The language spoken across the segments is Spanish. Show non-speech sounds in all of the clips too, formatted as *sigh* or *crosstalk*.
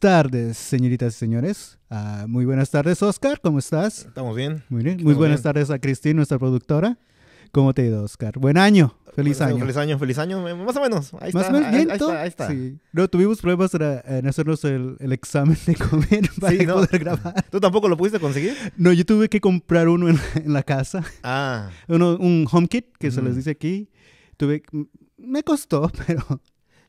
tardes, señoritas y señores. Ah, muy buenas tardes, Oscar. ¿Cómo estás? Estamos bien. Muy bien. muy buenas tardes a Cristina, nuestra productora. ¿Cómo te ha ido, Oscar? Buen año. Feliz año. Feliz año, feliz año. Eh, más o menos. Ahí Más o menos bien, ahí, está, Sí. No, tuvimos problemas en hacernos el, examen de comer para poder grabar. ¿Tú tampoco lo pudiste conseguir? No, yo tuve que comprar uno en, la casa. Ah. un home kit, que se les dice aquí. Tuve... Me costó, *laughs* pero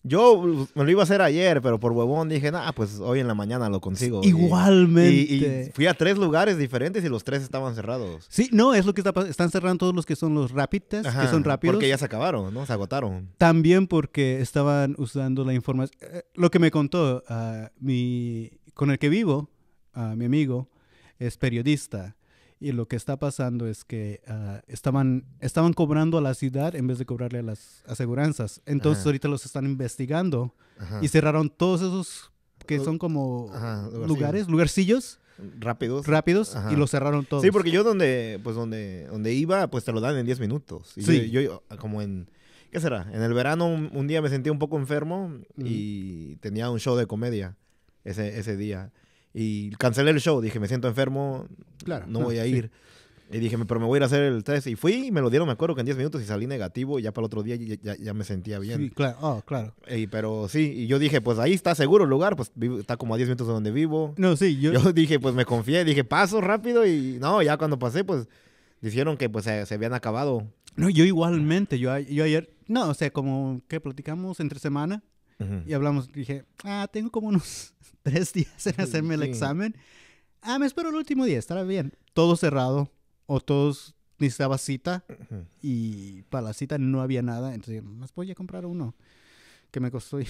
yo me lo iba a hacer ayer, pero por huevón dije, ah, pues hoy en la mañana lo consigo. Igualmente. Y, fui a tres lugares diferentes y los tres estaban cerrados. Sí, no, es lo que está Están cerrando todos los que son los rapid que son rápidos. Porque ya se acabaron, ¿no? Se agotaron. También porque estaban usando la información. Eh, lo que me contó ah, mi, con el que vivo, ah, mi amigo, es periodista. Y lo que está pasando es que ah, estaban, estaban cobrando a la ciudad en vez de cobrarle a las aseguranzas. Entonces ahorita los están investigando y cerraron todos esos que son como lugares, lugarcillos rápidos. Rápidos y los cerraron todos. Sí, porque yo donde pues donde donde iba, pues te lo dan en 10 minutos. sí. yo, ah, como en ¿qué será? En el verano un, día me sentí un poco enfermo y tenía un show de comedia ese ese día. Y cancelé el show, dije, me siento enfermo, claro, no voy a ir. Y dije, pero me voy a ir a hacer el test. Y fui y me lo dieron, me acuerdo que en 10 minutos y salí negativo y ya para el otro día ya, ya, me sentía bien. Sí, oh, claro, claro. pero sí, y yo dije, pues ahí está seguro el lugar, pues está como a 10 minutos de donde vivo. No, sí, yo... Yo *laughs* dije, pues me confié, dije, paso rápido y no, ya cuando pasé, pues dijeron que pues se, se habían acabado. No, yo igualmente, yo, yo ayer, no, o sea, como que platicamos entre semana, y hablamos. Dije, ah, tengo como unos *laughs* tres días en hacerme el examen. Ah, me espero el último día, estará bien. Todo cerrado o todos necesitaba cita y para la cita no había nada. Entonces, más voy a comprar uno que me costó *laughs* uy,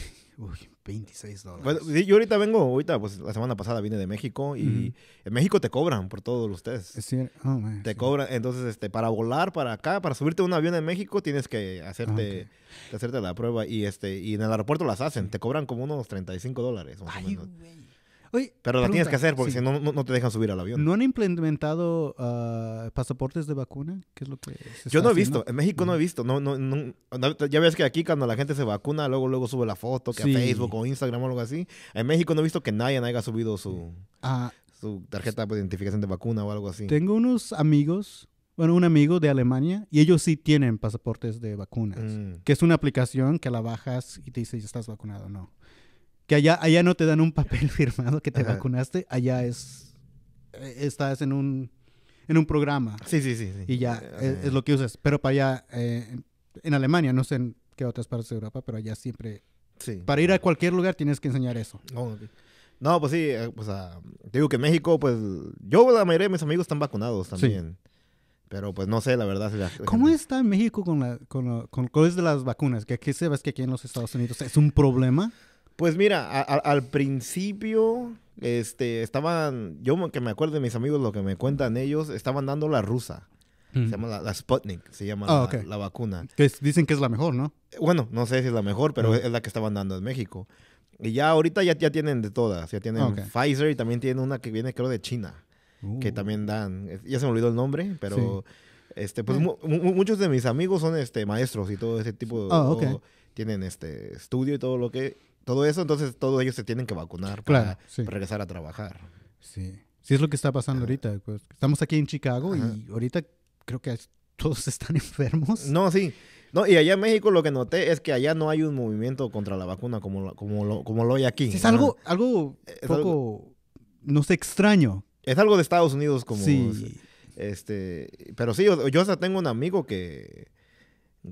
26 dólares. yo ahorita vengo, ahorita, pues la semana pasada vine de México y en México te cobran por todos los Es cierto. Oh, te cobran, entonces, este, para volar para acá, para subirte a un avión en México, tienes que hacerte, ah, hacerte la prueba y, este, y en el aeropuerto las hacen, te cobran como unos 35 dólares. Más pero la tienes que hacer porque si no, no, te dejan subir al avión. ¿No han implementado ah, pasaportes de vacuna? ¿Qué es lo que Yo no he visto. En México no he visto. No, no, ya ves que aquí cuando la gente se vacuna, luego luego sube la foto que a Facebook o Instagram o algo así. En México no he visto que nadie haya subido su, ah, su tarjeta de identificación de vacuna o algo así. Tengo unos amigos bueno, un amigo de Alemania y ellos sí tienen pasaportes de vacunas, mm. que es una aplicación que la bajas y te dice si estás vacunado o no. Que allá, allá no te dan un papel *laughs* firmado que te vacunaste, allá es eh, estás en un en un programa. Sí, sí, sí. Y ya eh, es, lo que usas. Pero para allá, eh, en Alemania, no sé en qué otras partes de Europa, pero allá siempre... Sí. Para ir a cualquier lugar tienes que enseñar eso. No, pues sí, pues, digo que México, pues yo la mayoría de mis amigos están vacunados también. Pero pues no sé, la verdad. ¿Cómo está en México con, la, con, con, de las vacunas? Que aquí se que aquí en los Estados Unidos es un problema. Pues mira, al principio, este, estaban, yo que me acuerdo de mis amigos, lo que me cuentan ellos, estaban dando la rusa. Mm. Se llama la, Sputnik, se llama ah, la, vacuna. Que dicen que es la mejor, ¿no? Bueno, no sé si es la mejor, pero mm. es la que estaban dando en México. Y ya ahorita ya, ya tienen de todas. Ya tienen Pfizer y también tienen una que viene, creo, de China. Que uh. también dan. Ya se me olvidó el nombre, pero. Este, pues eh. muchos de mis amigos son este, maestros y todo ese tipo de. Ah, tienen este estudio y todo lo que todo eso, entonces todos ellos se tienen que vacunar para regresar a trabajar. Sí. Sí, es lo que está pasando ahorita. Pues, estamos aquí en Chicago y ahorita creo que todos *laughs* están enfermos. No, sí. No, y allá en México lo que noté es que allá no hay un movimiento contra la vacuna como, lo, como, como lo hay aquí. Es algo, algo poco, no sé, extraño. Es algo de Estados Unidos como... Sí. Este, pero sí, yo, yo hasta tengo un amigo que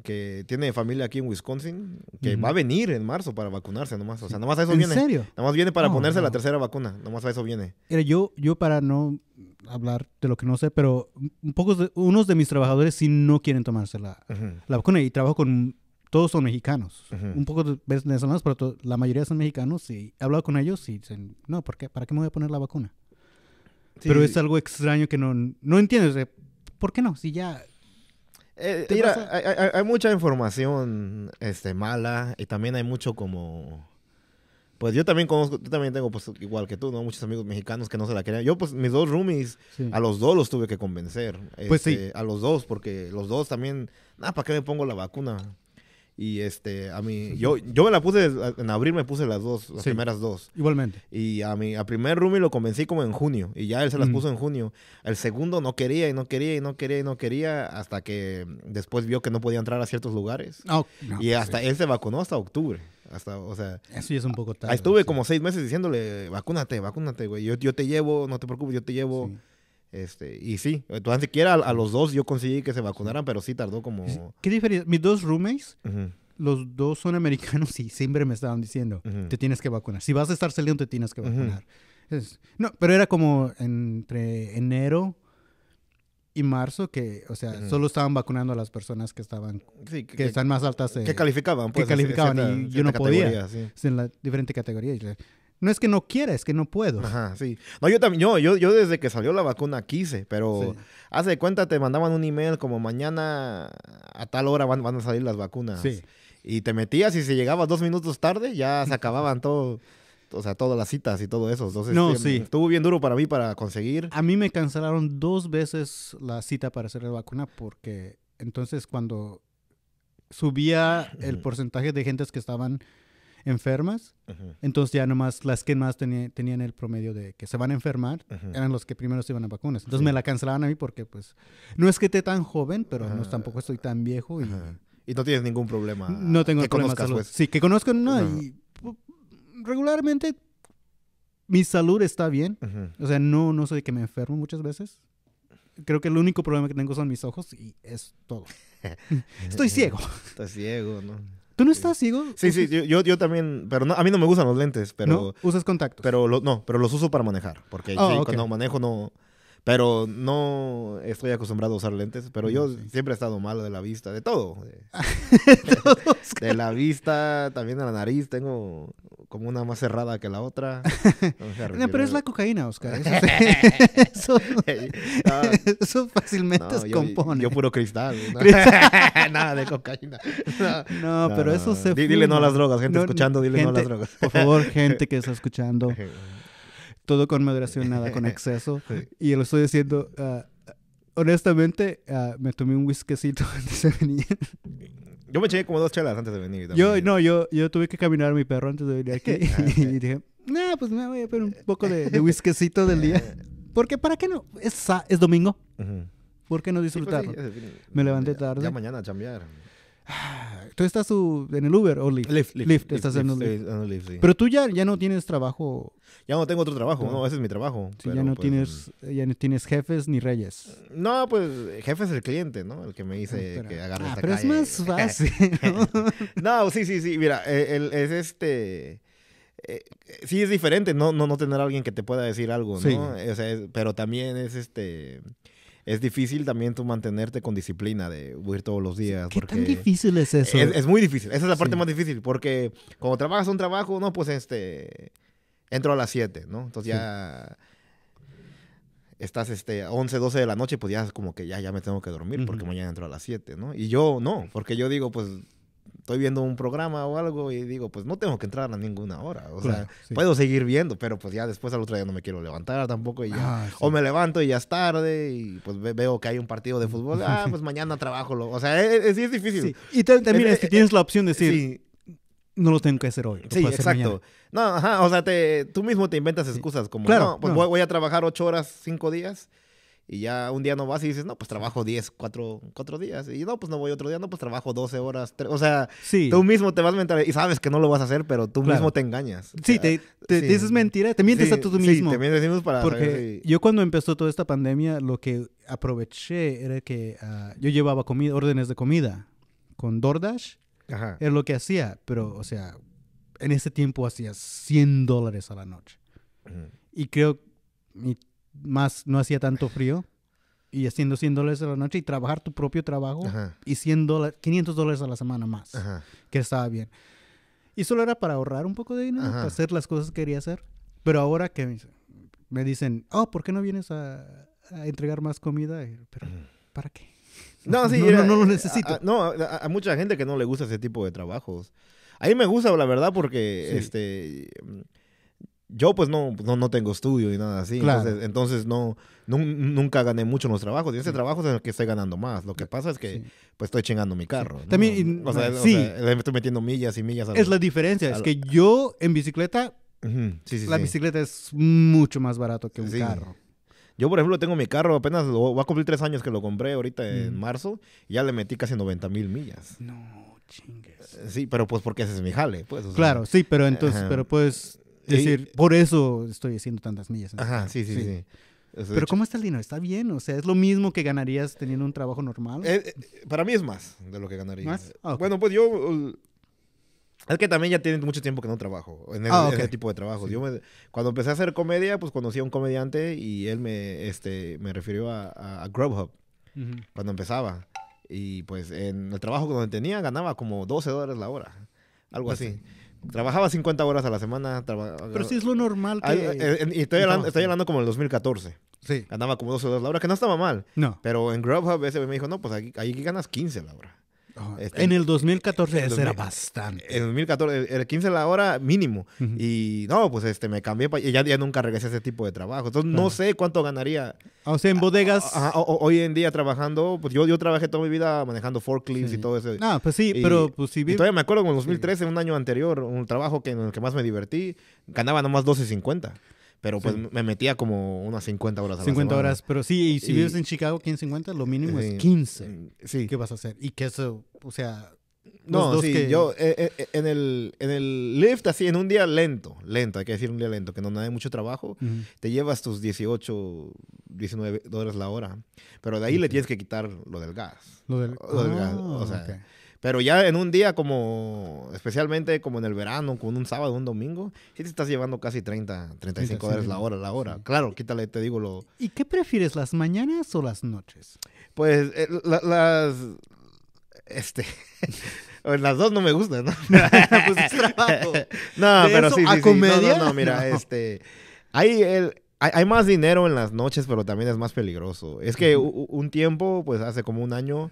que tiene familia aquí en Wisconsin, que va a venir en marzo para vacunarse nomás. O sea, nomás a eso viene. ¿En serio? Nomás viene para ponerse la tercera vacuna. Nomás a eso viene. Mira, yo, yo para no hablar de lo que no sé, pero un pocos unos de mis trabajadores sí no quieren tomarse la, vacuna y trabajo con... Todos son mexicanos. Un poco de venezolanos, pero la mayoría son mexicanos y he hablado con ellos y dicen, no, ¿por qué? ¿Para qué me voy a poner la vacuna? Pero es algo extraño que no, no entiendes. ¿Por qué no? Si ya eh, hay, mucha información este, mala y también hay mucho como... Pues yo también conozco, yo también tengo, pues igual que tú, ¿no? Muchos amigos mexicanos que no se la querían. Yo, pues mis dos roomies, a los dos los tuve que convencer. Pues sí. Este, a los dos, porque los dos también, nada, ¿para qué me pongo la vacuna? Y este, a mí, yo, yo me la puse, en abril me puse las dos, las primeras dos. Igualmente. Y a mi, a primer rumi lo convencí como en junio, y ya él se las puso en junio. El segundo no quería, y no quería, y no quería, y no quería, hasta que después vio que no podía entrar a ciertos lugares. Ah, no, y pues hasta él se vacunó hasta octubre. Hasta, o sea, Eso es un poco tarde. Estuve como seis meses diciéndole, vacúnate, vacúnate, güey. Yo, yo te llevo, no te preocupes, yo te llevo. Este, y sí, ni siquiera a, los dos yo conseguí que se vacunaran, pero sí tardó como... ¿Qué diferencia? Mis dos roommates, los dos son americanos y siempre me estaban diciendo, te tienes que vacunar. Si vas a estar saliendo, te tienes que vacunar. no, pero era como entre enero y marzo que, o sea, solo estaban vacunando a las personas que estaban, que, están más altas. De, que calificaban. que pues, calificaban y yo no podía. En la diferente categoría. Y, no es que no quiera, es que no puedo. Ajá, sí. No, yo también, yo, yo, desde que salió la vacuna quise, pero hace cuenta te mandaban un email como mañana a tal hora van, a salir las vacunas. Sí. Y te metías y si llegabas dos minutos tarde ya se acababan *laughs* todo, o sea, todas las citas y todo eso. no, sí. Estuvo bien duro para mí para conseguir. A mí me cancelaron dos veces la cita para hacer la vacuna porque entonces cuando subía el porcentaje de gentes que estaban enfermas. Entonces ya nomás las que más tenía, tenían el promedio de que se van a enfermar eran los que primero se iban a vacunas. Entonces me la cancelaban a mí porque pues no es que esté tan joven, pero no, tampoco estoy tan viejo. Y, y no tienes ningún problema. No tengo que conozcas, pues. Sí, que conozco, no. Y, pues, regularmente mi salud está bien. O sea, no, no soy que me enfermo muchas veces creo que el único problema que tengo son mis ojos y es todo. *laughs* Estoy ciego. Estás ciego, ¿no? ¿Tú no estás ciego? Sí, sí, yo, yo, también, pero a mí no me gustan los lentes, pero... ¿No? ¿Usas contactos? Pero no, pero los uso para manejar, porque oh, cuando manejo no... Pero no estoy acostumbrado a usar lentes, pero mm, yo siempre he estado malo de la vista, de todo. *laughs* de la vista, también de la nariz, tengo como una más cerrada que la otra. *laughs* pero es la cocaína, Oscar. Eso, *laughs* ah. fácilmente se compone. Yo, puro cristal. Nada de cocaína. No, pero eso se... Dile no a las drogas, gente escuchando, dile no a las drogas. Por favor, gente que está escuchando todo con moderación, nada con *laughs* exceso. Y lo estoy diciendo, ah, honestamente, ah, me tomé un whiskecito *laughs* antes de venir. Yo me eché como dos chelas antes de venir. Yo, no, yo, yo tuve que caminar a mi perro antes de venir aquí. *laughs* Ah, y dije, no, nah, pues me voy a poner un poco de, de del día. Porque, ¿para qué no? Es, es domingo. ¿Por qué no pues disfrutarlo? me levanté tarde. Ya mañana a chambear. *sighs* Tú estás en el Uber o Lyft. Lyft, Lyft, estás Pero tú ya, ya no tienes trabajo. Ya no tengo otro trabajo, ¿no? ese es mi trabajo. ya, no pues, tienes, ya no tienes jefes ni reyes. No, pues jefe es el cliente, ¿no? El que me dice que agarre ah, pero ah, es más fácil. *laughs* ¿no? sí, sí, sí. Mira, eh, es este... Eh, sí es diferente no, no, tener a alguien que te pueda decir algo, ¿no? pero también es este es difícil también tú mantenerte con disciplina de huir todos los días. ¿Qué tan difícil es eso? Es, muy difícil, esa es la parte más difícil, porque cuando trabajas un trabajo, no, pues este, entro a las 7, ¿no? Entonces ya estás este, 11, 12 de la noche, pues ya es como que ya, ya me tengo que dormir porque mañana entro a las 7, ¿no? Y yo no, porque yo digo, pues estoy viendo un programa o algo y digo, pues no tengo que entrar a ninguna hora. O sea, puedo seguir viendo, pero pues ya después al otro día no me quiero levantar tampoco. ya, ah, O me levanto y ya es tarde y pues veo que hay un partido de fútbol. Ah, *laughs* pues mañana trabajo. o sea, e, e, sí es difícil. Y también es que tienes la opción de decir no lo tengo que hacer hoy. Sí, exacto. No, ajá, o sea, te, tú mismo te inventas excusas como, claro, no, pues Voy, voy, a trabajar ocho horas, cinco días y ya un día no vas y dices, no, pues trabajo 10, 4, 4 días. Y no, pues no voy otro día, no, pues trabajo 12 horas. O sea, tú mismo te vas a mentir. y sabes que no lo vas a hacer, pero tú mismo te engañas. Sí, te, dices mentira, te mientes a tú mismo. Sí, te mientes para... Porque yo cuando empezó toda esta pandemia, lo que aproveché era que ah, yo llevaba comida, órdenes de comida con DoorDash. Ajá. Es lo que hacía, pero, o sea, en ese tiempo hacía 100 dólares a la noche. Y creo, más no hacía tanto frío y haciendo 100 dólares a la noche y trabajar tu propio trabajo y 100 dólares, 500 dólares a la semana más, que estaba bien. Y solo era para ahorrar un poco de dinero, para hacer las cosas que quería hacer. Pero ahora que me dicen, oh, ¿por qué no vienes a, entregar más comida? Pero, ¿Para qué? No, *laughs* sí, no, no, lo eh, necesito. no, a, mucha gente que no le gusta ese tipo de trabajos. A mí me gusta, la verdad, porque este yo pues no, no, tengo estudio y nada así. Entonces, no, nunca gané mucho en los trabajos. Y ese trabajo es el que estoy ganando más. Lo que pasa es que pues estoy chingando mi carro. También, o sí. estoy metiendo millas y millas. es la diferencia. es que yo en bicicleta, la bicicleta es mucho más barato que un carro. Yo, por ejemplo, tengo mi carro, apenas va a cumplir tres años que lo compré ahorita en marzo, ya le metí casi 90 mil millas. No, chingues. Sí, pero pues porque ese es mi jale, pues, claro, sí, pero entonces, pero pues es decir, por eso estoy haciendo tantas millas. Este Ajá, sí, sí, sí. Pero ¿cómo está el dinero? ¿Está bien? O sea, ¿es lo mismo que ganarías teniendo un trabajo normal? Eh, eh, para mí es más de lo que ganaría. ¿Más? Ah, bueno, pues yo... es que también ya tiene mucho tiempo que no trabajo en ah, ese, tipo de trabajo. Yo cuando empecé a hacer comedia, pues conocí a un comediante y él me, este, me refirió a, a, Grubhub cuando empezaba. Y pues en el trabajo donde tenía ganaba como 12 dólares la hora, algo así. Trabajaba 50 horas a la semana. Pero sí es lo normal. Eh, y estoy hablando, como en el 2014. Sí. Ganaba como 12 dólares la hora, que no estaba mal. No. Pero en Grubhub ese me dijo, no, pues aquí, ganas 15 la hora en el 2014 eso era bastante. En el 2014, el 15 la hora mínimo. Y no, pues este, me cambié y ya, nunca regresé a ese tipo de trabajo. Entonces no sé cuánto ganaría. Ah, o sea, en ah, bodegas. Ah, hoy en día trabajando, pues yo, yo trabajé toda mi vida manejando forklifts y todo eso. Ah, pues sí, pero pues todavía me acuerdo en el 2013, un año anterior, un trabajo que, en el que más me divertí, ganaba nomás 12.50. Pero pues me metía como unas 50 horas a 50 horas, pero sí, y si vives en Chicago, 150, 50, lo mínimo es 15. Eh, mm, sí. ¿Qué vas a hacer? Y que eso, o sea... No, dos sí, que... yo eh, eh, en, el, en el lift, así, en un día lento, lento, hay que decir un día lento, que no, no hay mucho trabajo, te llevas tus 18, 19 dólares la hora, pero de ahí le tienes que quitar lo del gas. Lo del, lo del gas, o ah, sea... Pero ya en un día como, especialmente como en el verano, con un sábado, un domingo, sí te estás llevando casi 30, 35 dólares la hora, la hora. Claro, quítale, te digo lo... ¿Y qué prefieres, las mañanas o las noches? Pues eh, las... Este... *laughs* las dos no me gustan, ¿no? *laughs* pues trabajo. *laughs* No, pero sí, No, mira, este... Hay el... Hay, más dinero en las noches, pero también es más peligroso. Es que un tiempo, pues hace como un año,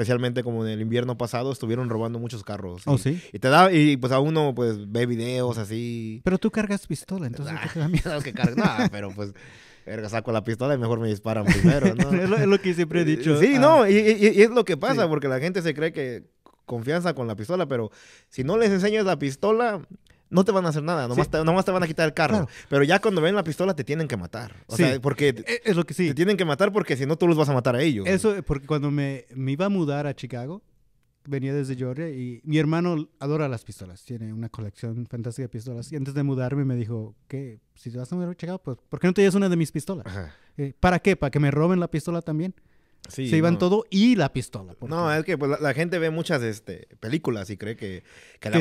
especialmente como en el invierno pasado, estuvieron robando muchos carros. Oh, y, sí. Y te da, y pues a uno pues ve videos así. Pero tú cargas pistola, entonces No, ah, da miedo que cargas. *laughs* pero pues saco la pistola y mejor me disparan primero, ¿no? *laughs* es, lo, que siempre he eh, dicho. Sí, ah. no, y, es lo que pasa, porque la gente se cree que confianza con la pistola, pero si no les enseñas la pistola, no te van a hacer nada, nomás, te, te van a quitar el carro. Pero ya cuando ven la pistola te tienen que matar. O sea, porque e, e, es, lo que sí. Te tienen que matar porque si no tú los vas a matar a ellos. Eso, porque cuando me, me, iba a mudar a Chicago, venía desde Georgia y mi hermano adora las pistolas, tiene una colección fantástica de pistolas. Y antes de mudarme me dijo, qué Si te vas a mudar a Chicago, pues, ¿por qué no te llevas una de mis pistolas? Eh, ¿Para qué? ¿Para que me roben la pistola también? se iban todo y la pistola. No, es que pues, la, gente ve muchas este, películas y cree que, la,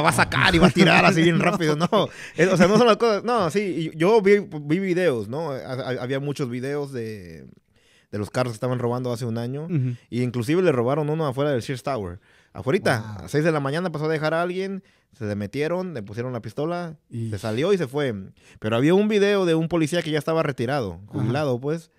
va a sacar y va a tirar así bien *laughs* rápido. No, o sea, no son las cosas. No, sí, yo vi, vi videos, ¿no? Había muchos videos de, los carros que estaban robando hace un año. Y inclusive le robaron uno afuera del Sears Tower. Afuera, a 6 de la mañana pasó a dejar a alguien, se le metieron, le pusieron la pistola, se salió y se fue. Pero había un video de un policía que ya estaba retirado, jubilado, pues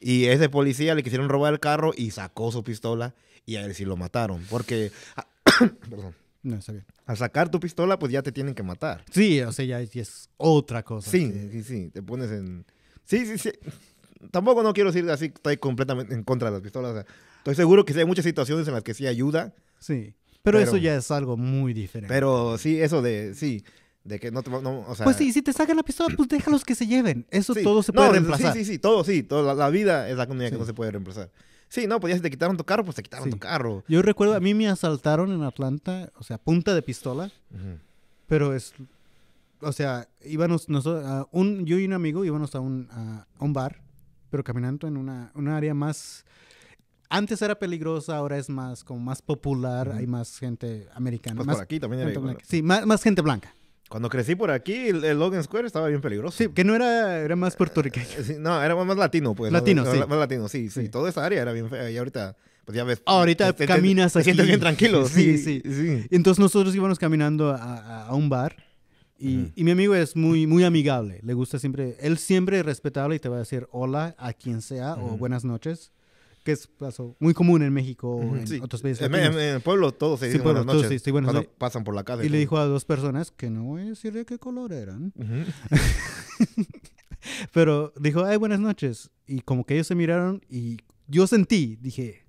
y ese policía le quisieron robar el carro y sacó su pistola y a ver si lo mataron. Porque. Ah, *coughs* perdón. No, está bien. Al sacar tu pistola, pues ya te tienen que matar. Sí, o sea, ya es, otra cosa. Sí, sí, sí. Te pones en. Sí, sí, sí. Tampoco no quiero decir así, estoy completamente en contra de las pistolas. estoy seguro que sí hay muchas situaciones en las que sí ayuda. Sí. Pero, pero eso ya es algo muy diferente. Pero sí, eso de. Sí que no Pues sí, si te sacan la pistola, pues déjalos que se lleven. Eso todo se puede reemplazar. Sí, sí, sí, todo, sí. Toda la, vida es la comunidad que no se puede reemplazar. Sí, no, pues ya si te quitaron tu carro, pues te quitaron tu carro. Yo recuerdo, a mí me asaltaron en Atlanta, o sea, punta de pistola. Pero es. O sea, íbamos nosotros. un, yo y un amigo íbamos a un, un bar, pero caminando en una, una área más. Antes era peligrosa, ahora es más como más popular, hay más gente americana. Pues más, por aquí también Sí, más gente blanca. Cuando crecí por aquí, el, Logan Square estaba bien peligroso. Sí, que no era, era más puertorriqueño. Eh, no, era más latino, pues. Latino, sí. Más latino, sí, sí, Toda esa área era bien fea. Y ahorita, pues ya ves. Ahorita caminas aquí. bien tranquilo. *laughs* Sí, sí, sí. Entonces nosotros íbamos caminando a, un bar. Y, mi amigo es muy, muy amigable. Le gusta siempre. Él siempre es respetable y te va a decir hola a quien sea o buenas noches que es muy común en México o en otros países. En, el pueblo todos se dicen buenas noches pasan por la casa. Y, le dijo a dos personas que no voy a decir de qué color eran. *laughs* Pero dijo, ay, buenas noches. Y como que ellos se miraron y yo sentí, dije,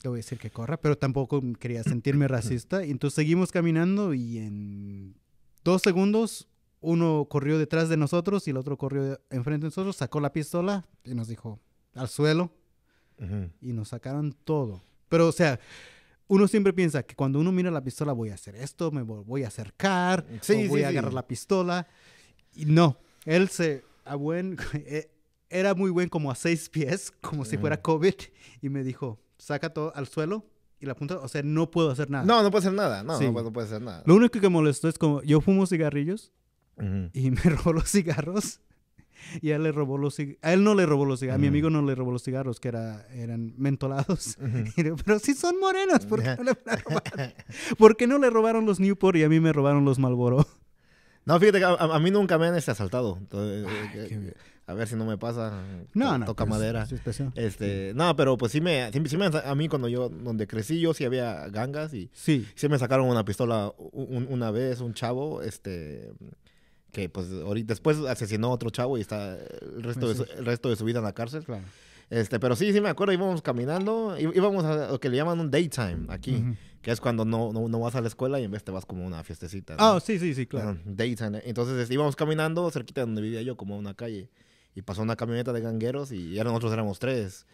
te voy a decir que corra, pero tampoco quería sentirme racista. Y entonces seguimos caminando y en dos segundos uno corrió detrás de nosotros y el otro corrió enfrente de nosotros, sacó la pistola y nos dijo, al suelo, y nos sacaron todo. Pero, o sea, uno siempre piensa que cuando uno mira la pistola voy a hacer esto, me voy a acercar, mm, voy a agarrar la pistola. Y no, él se, a buen, *laughs* e, era muy buen como a seis pies, como si fuera COVID, y me dijo, saca todo al suelo y la punta, o sea, no puedo hacer nada. No, no puedo hacer nada, no, no, puedo hacer nada. Lo único que molestó es como, yo fumo cigarrillos y *laughs* me robó los cigarros y él le robó los a él no le robó los cigarros, a mi mm. amigo no le robó los cigarros que era, eran mentolados. *laughs* pero si son morenos, *laughs* ¿por qué, no le robaron los Newport y a mí me robaron los Malboro? No, fíjate que a, mí nunca me han este, asaltado. Eh, a ver si no me pasa. No, no. Toca pues, madera. Pues, este, No, pero pues sí me, sí, A mí cuando yo, donde crecí, yo sí había gangas y sí, sí me sacaron una pistola una vez, un chavo. Este, que pues ahorita, después asesinó a otro chavo y está el resto, de, su, el resto de su vida en la cárcel. Claro. Este, pero sí, sí me acuerdo, íbamos caminando, íbamos a lo que le llaman un daytime aquí, que es cuando no, no, vas a la escuela y en vez te vas como a una fiestecita. Ah, sí, sí, sí, claro. Daytime. Entonces este, íbamos caminando cerquita de donde vivía yo, como a una calle, y pasó una camioneta de gangueros y ya nosotros éramos tres.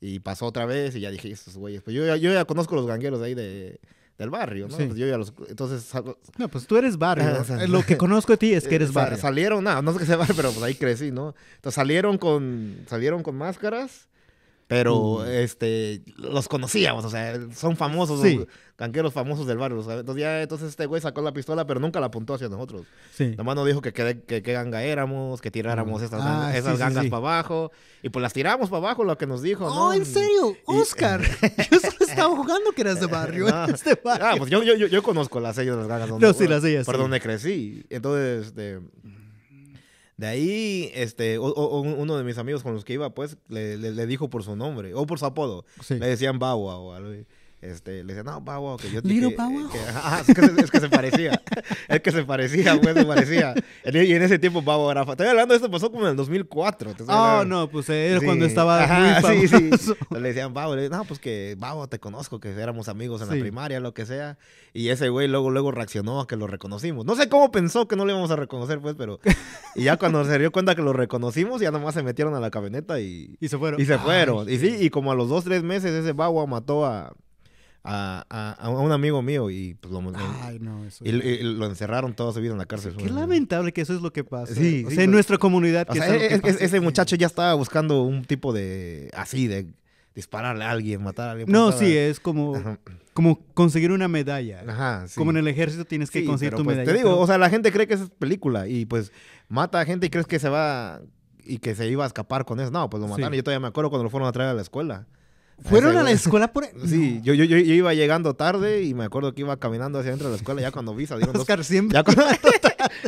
Y pasó otra vez y ya dije, esos güeyes, pues yo, yo ya conozco los gangueros de ahí de, del barrio, ¿no? Pues yo ya los, entonces... no, pues tú eres barrio. *laughs* Lo que conozco de ti es que eres *laughs* barrio. Salieron, nada, no sé qué sea barrio, pero pues ahí crecí, ¿no? Entonces salieron con, salieron con máscaras, pero, mm. este, los conocíamos, o sea, son famosos. Sí tanqueros famosos del barrio, ¿sabes? Entonces ya entonces este güey sacó la pistola, pero nunca la apuntó hacia nosotros. Sí. Nada nos dijo que qué que, ganga éramos, que tiráramos ah, ah, esas, esas, gangas para abajo. Y pues las tiramos para abajo, lo que nos dijo. Oh, ¿no? en serio, Oscar. *laughs* yo solo estaba jugando que eras de barrio. *laughs* este barrio. Ah, pues yo, yo, yo, conozco las sellas de las gangas. Donde, no, sí, las sellas. Por donde crecí. Entonces, este... De ahí, este, uno de mis amigos con los que iba, pues, le, le, dijo por su nombre, o por su apodo. Sí. Le decían Bawa o algo. Este, le decía, no, Pau, que yo te... que, es, que se, parecía. *laughs* es que se parecía, güey, pues, se parecía. E, y en ese tiempo Pau, era Estoy hablando de esto, pasó como en el 2004. ah no, pues eh, era cuando estaba. Ajá, sí, sí. *laughs* Le decían Pau, le decían, no, pues que Pau, te conozco, que éramos amigos en la primaria, lo que sea. Y ese güey luego, luego reaccionó a que lo reconocimos. No sé cómo pensó que no le íbamos a reconocer, pues, pero. *laughs* Y ya cuando se dio cuenta que lo reconocimos, ya nomás se metieron a la camioneta y. Y se fueron. Y se fueron. y sí, y como a los dos, tres meses, ese Bawa mató a a, un amigo mío y pues, lo, lo encerraron Todos se vida en la cárcel. Qué lamentable que eso es lo que pasa. Sí, o sea, en pues, nuestra comunidad. E, e, ese muchacho ya estaba buscando un tipo de así, de dispararle a alguien, matar a alguien. No, pues, sí, es como, como conseguir una medalla. Ajá, Como en el ejército tienes que conseguir tu medalla. Pues, te digo, o sea, la gente cree que es película y pues mata a gente y crees que se va y que se iba a escapar con eso. No, pues lo mataron. Yo todavía me acuerdo cuando lo fueron a traer a la escuela. ¿Fueron a la escuela por...? *laughs* Sí, yo, yo, yo, iba llegando tarde y me acuerdo que iba caminando hacia adentro de la escuela ya cuando vi salieron Oscar siempre. *laughs*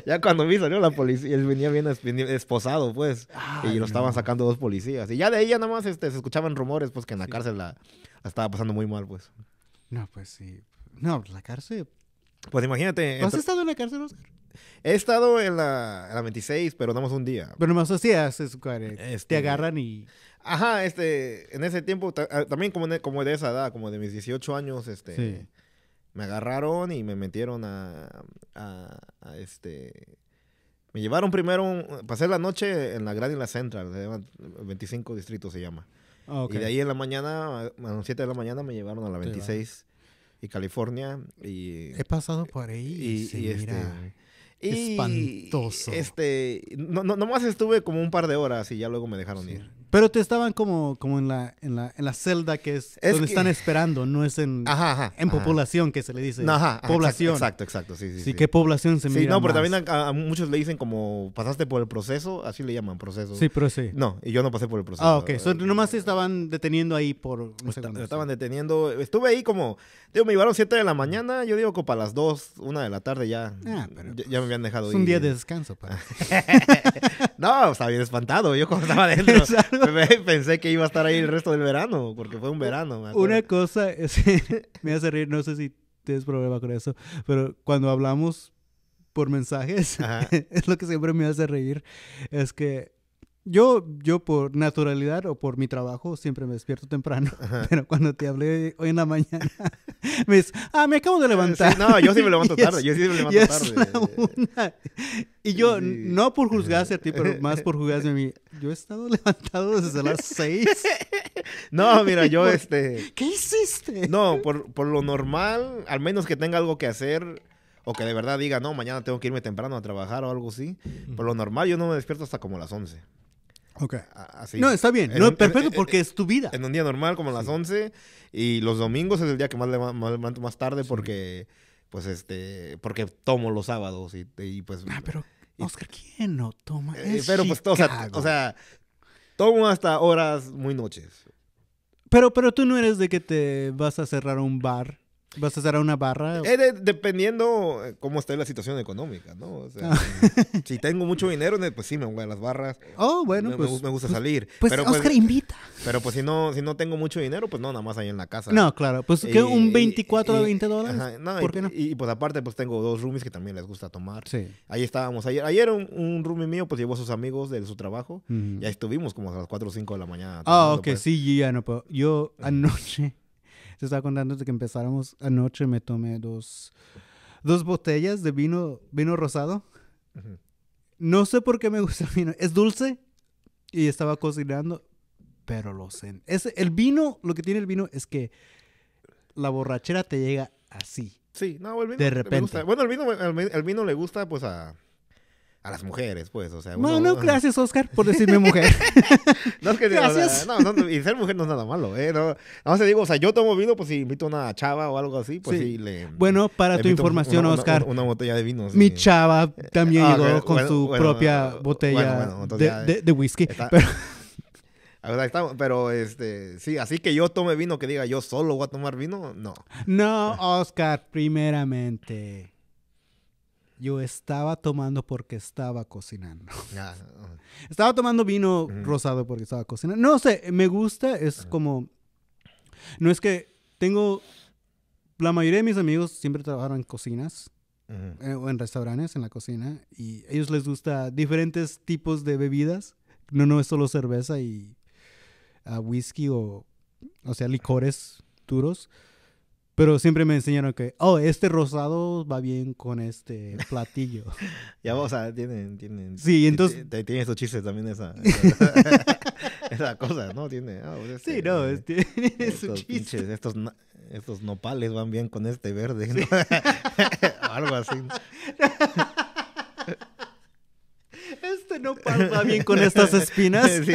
Ya cuando, vi salió la policía, él venía bien esposado, pues, y lo estaban sacando dos policías. Y ya de ahí ya nada más este, se escuchaban rumores, pues, que en la cárcel la, estaba pasando muy mal, pues. No, pues sí. No, pues, la cárcel... Pues imagínate... ¿Has estado en la cárcel, Oscar? He estado en la, la 26, pero damos un día. Pero más así haces, Te agarran y... Ajá, este, en ese tiempo, ah, también como, de, esa edad, como de mis 18 años, este, me agarraron y me metieron a, a, este, me llevaron primero, pasé la noche en la Gran y la Central, 25 distritos se llama. Ah, Y de ahí en la mañana, a las 7 de la mañana me llevaron a la 26 y California y... He pasado por ahí y, Este, espantoso. Este, no, no, nomás estuve como un par de horas y ya luego me dejaron ir. Pero te estaban como, como en, la, en, la, en la celda que es, donde están esperando, no es en, en población que se le dice. ajá. población. Exacto, exacto, sí, sí. Sí, qué población se sí, Sí, no, pero también a, muchos le dicen como pasaste por el proceso, así le llaman proceso. Sí, pero sí. No, y yo no pasé por el proceso. Ah, ok. nomás se estaban deteniendo ahí por. Pues, estaban deteniendo. Estuve ahí como. Digo, me llevaron 7 de la mañana, yo digo como para las 2, 1 de la tarde ah, ya. ya, me habían dejado ir. un día de descanso, pues. *laughs* no, estaba bien espantado, yo cuando estaba *laughs* adentro. Pensé que iba a estar ahí el resto del verano, porque fue un verano. Una cosa, *laughs* me hace reír, no sé si tienes problema con eso, pero cuando hablamos por mensajes, *laughs* es lo que siempre me hace reír, es que yo, yo por naturalidad o por mi trabajo siempre me despierto temprano, *laughs* pero cuando te hablé hoy en la mañana, *laughs* me dices, ah, me acabo de ah, levantar. no, yo sí me levanto *laughs* tarde, yo sí me levanto y tarde. Y yo, no por juzgarse a ti, pero más por juzgarse a mí, yo he estado levantado desde las seis. No, mira, yo este... ¿Qué hiciste? No, por, por lo normal, al menos que tenga algo que hacer, o que de verdad diga, no, mañana tengo que irme temprano a trabajar o algo así, por lo normal yo no me despierto hasta como las once. Ok. Así. No, está bien. No, perfecto, porque es tu vida. En un día normal, como a las 11. Y los domingos es el día que más levanto más tarde porque, pues, este, porque tomo los sábados y, pues... Ah, pero, Oscar, ¿quién no toma? Eh, pero, pues, o o sea, tomo hasta horas muy noches. Pero, pero tú no eres de que te vas a cerrar un bar ¿Vas a hacer una barra? Eh, dependiendo eh, cómo esté la situación económica, ¿no? Ah. *laughs* si tengo mucho dinero, pues sí, me voy a las barras. Oh, bueno, me, pues. Me gusta pues, salir. Pues, pero, Oscar pues, invita. Pero pues si no, si no tengo mucho dinero, pues no, nada más ahí en la casa. No, claro. Pues que un 24 a 20 dólares. Ajá, no, ¿Por y, qué no? Y, pues aparte, pues tengo dos roomies que también les gusta tomar. Sí. Ahí estábamos. Ayer, ayer un, un roomie mío, pues llevó a sus amigos de su trabajo. Y ahí estuvimos como a las 4 o 5 de la mañana. Ah, ok, pues. sí, ya no puedo. Yo anoche te estaba contando que empezáramos anoche, me tomé dos, dos botellas de vino, vino rosado. No sé por qué me gusta el vino. Es dulce y estaba cocinando, pero lo sé. Es, el vino, lo que tiene el vino es que la borrachera te llega así. Sí, no, el vino. De repente. gusta. Bueno, el vino, el vino le gusta pues a a las mujeres, pues, o sea. no, no, gracias, Oscar, por *laughs* decirme mujer. *laughs* no gracias. No, no, y ser mujer no es nada malo, ¿eh? No, no te digo, o sea, yo tomo vino, pues si invito a una chava o algo así, pues sí, le. Bueno, para tu información, Oscar. Una, botella de vino. Mi chava también ah, llegó con su propia botella de, whisky. pero... *laughs* Pero este, sí, así que yo tome vino que diga yo solo voy a tomar vino, no. No, Oscar, primeramente. Yo estaba tomando porque estaba cocinando. Ah, *laughs* estaba tomando vino rosado porque estaba cocinando. No sé, me gusta, es como... No es que tengo... La mayoría de mis amigos siempre trabajaron en cocinas eh, o en restaurantes, en la cocina, y a ellos les gusta diferentes tipos de bebidas. No, no es solo cerveza y ah, whisky o, o sea, licores duros. Pero siempre me enseñaron que, oh, este rosado va bien con este platillo. *laughs* ya, o sea, tienen, tienen. Sí, entonces. Tiene esos chistes también, *laughs* esa. Esa, cosa, ¿no? Tiene. Ah, pues este, sí, no, tiene esos eh, *laughs* chistes. Estos, estos nopales van bien con este verde, ¿no? Algo así. este nopal va bien con estas espinas. sí.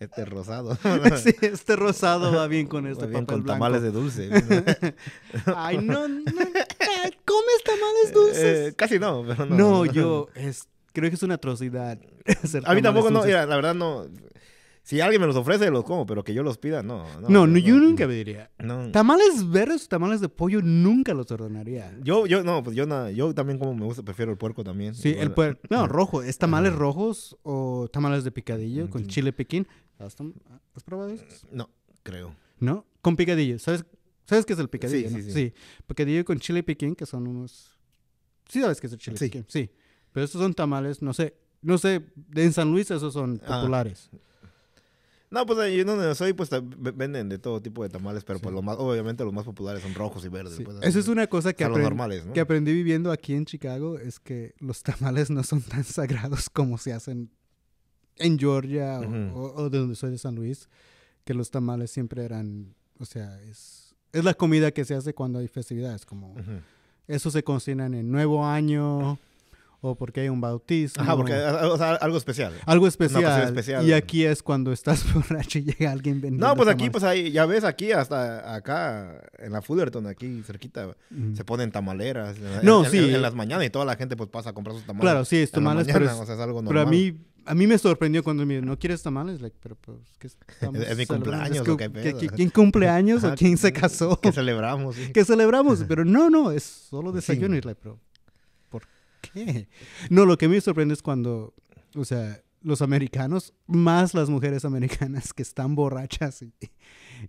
Este rosado. *laughs* sí, este rosado va bien con este va bien con tamales de dulce. *laughs* Ay, no, no. ¿Comes tamales eh, dulces? casi no, pero no. No, *laughs* yo es, creo que es una atrocidad. A mí tampoco no, mira, la verdad no. Si alguien me los ofrece, los como, pero que yo los pida, no. No, no, yo nunca pediría. Tamales verdes o tamales de pollo nunca los ordenaría. Yo, yo, no, pues yo nada, yo también como me gusta, prefiero el puerco también. Sí, el puerco. No, rojo. ¿Es tamales rojos o tamales de picadillo con chile piquín? ¿Has, probado estos? No, creo. ¿No? Con picadillo. ¿Sabes, ¿Sabes qué es el picadillo? Sí, sí, Picadillo con chile piquín, que son unos... Sí sabes qué es el chile sí. sí. Pero estos son tamales, no sé, no sé, en San Luis esos son ah, populares. No, pues ahí donde soy, pues venden de todo tipo de tamales, pero pues, lo más, obviamente los más populares son rojos y verdes. Pues, eso es una cosa que, que aprendí viviendo aquí en Chicago, es que los tamales no son tan sagrados *laughs* como se hacen en Georgia o, de donde soy de San Luis, que los tamales siempre eran, o sea, es, la comida que se hace cuando hay festividades, como eso se cocinan en el Nuevo Año o porque hay un bautismo. Ajá, porque o sea, algo especial. Algo especial. especial. Y aquí es cuando estás *laughs* borracho y llega alguien vendiendo. No, pues aquí, pues ahí, ya ves, aquí, hasta acá, en la Fullerton, aquí cerquita, se ponen tamaleras. No, sí. En, las mañanas y toda la gente, pues pasa a comprar sus tamales. Claro, sí, es tamales, pero, o sea, es algo normal. pero a mí a mí me sorprendió cuando me ¿no quieres tamales? Like, pero pues, *laughs* Es mi cumpleaños, ¿o qué ¿Quién o quién se casó? Que celebramos? Que celebramos? *laughs* Pero no, no, es solo pues desayuno. Y pero ¿Qué? No, lo que me sorprende es cuando, o sea, los americanos, más las mujeres americanas que están borrachas y,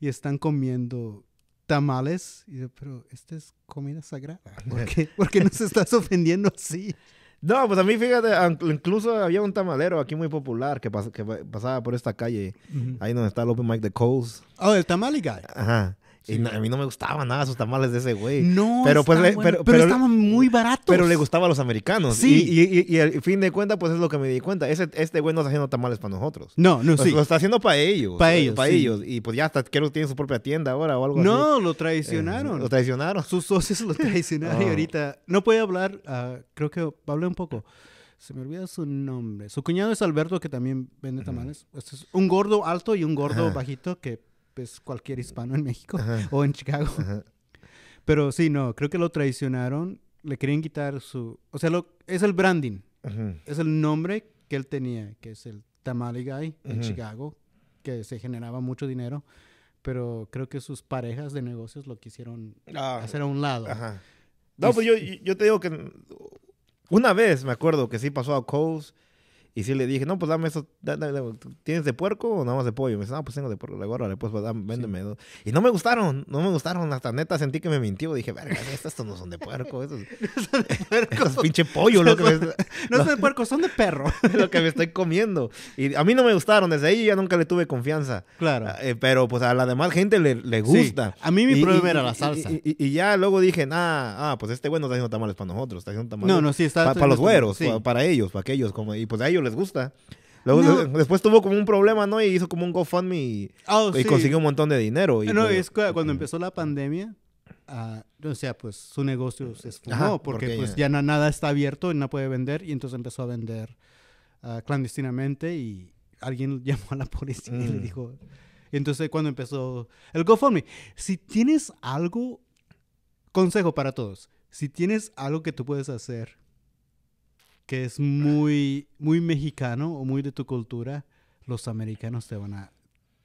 están comiendo tamales. Y pero esta es comida sagrada. ¿Por qué, ¿Por qué nos estás ofendiendo así? No, pues a mí, fíjate, incluso había un tamalero aquí muy popular que, que pasaba por esta calle. Ahí donde está el open mic de Coles. Oh, el tamale guy. Ajá. Y a mí no me gustaban nada sus tamales de ese güey. No, pero, pues, pero, pero, estaban muy baratos. Pero le gustaban a los americanos. Sí. Y, y, al fin de cuentas, pues es lo que me di cuenta. Ese, este güey no está haciendo tamales para nosotros. No, no, sí. Lo está haciendo para ellos. Para ellos. Para ellos. Y pues ya hasta creo tiene su propia tienda ahora o algo no, lo traicionaron. Eh, lo traicionaron. Sus socios lo *laughs* traicionaron. Y oh. ahorita no puede hablar. Ah, creo que hablé un poco se me olvida su nombre. Su cuñado es Alberto, que también vende tamales. Este es un gordo alto y un gordo bajito que es pues, cualquier mm, hispano en México *laughs* o en Chicago. Pero sí, no, creo que lo traicionaron, le querían quitar su... O sea, lo, es el branding, es el nombre que él tenía, que es el Tamale Guy en Chicago, que se generaba mucho dinero, pero creo que sus parejas de negocios lo quisieron ah, hacer a un lado. No, pues yo, yo te digo que una vez me acuerdo que sí pasó a Coles y sí le dije, no, pues dame eso, ¿tienes de puerco o nada más de pollo? Me dice, no, pues tengo de puerco, le digo, pues, pues dame, véndeme. Y no me gustaron, no me gustaron, hasta neta sentí que me mintió. Dije, verga, *laughs* estos no son de puerco, estos, son *laughs* de puerco. pinche pollo, no son, No son de puerco, *laughs* son de perro. lo que me estoy comiendo. Y a mí no me gustaron, desde ahí ya nunca le tuve confianza. Claro. Ah, eh, pero pues a la demás gente le, le gusta. A mí mi problema era la salsa. Y, ya luego dije, ah, ah, pues este güey no está haciendo tamales para nosotros, está haciendo tamales. No, no, sí, está. para los güeros, para ellos, para aquellos, como, y pues a ellos les gusta. Luego, *laughs* Después tuvo como un problema, ¿no? Y hizo como un GoFundMe y, oh, y consiguió un montón de dinero. Y no, pues es cuando empezó la pandemia, uh, o sea, pues su negocio se esfumó porque, pues ya, nada está abierto y no puede vender y entonces empezó a vender ah, clandestinamente y alguien *laughs* llamó a la policía y le mm. dijo... Entonces cuando empezó el GoFundMe, si tienes algo, consejo para todos, si tienes algo que tú puedes hacer que es muy, muy mexicano o muy de tu cultura, los americanos te van a,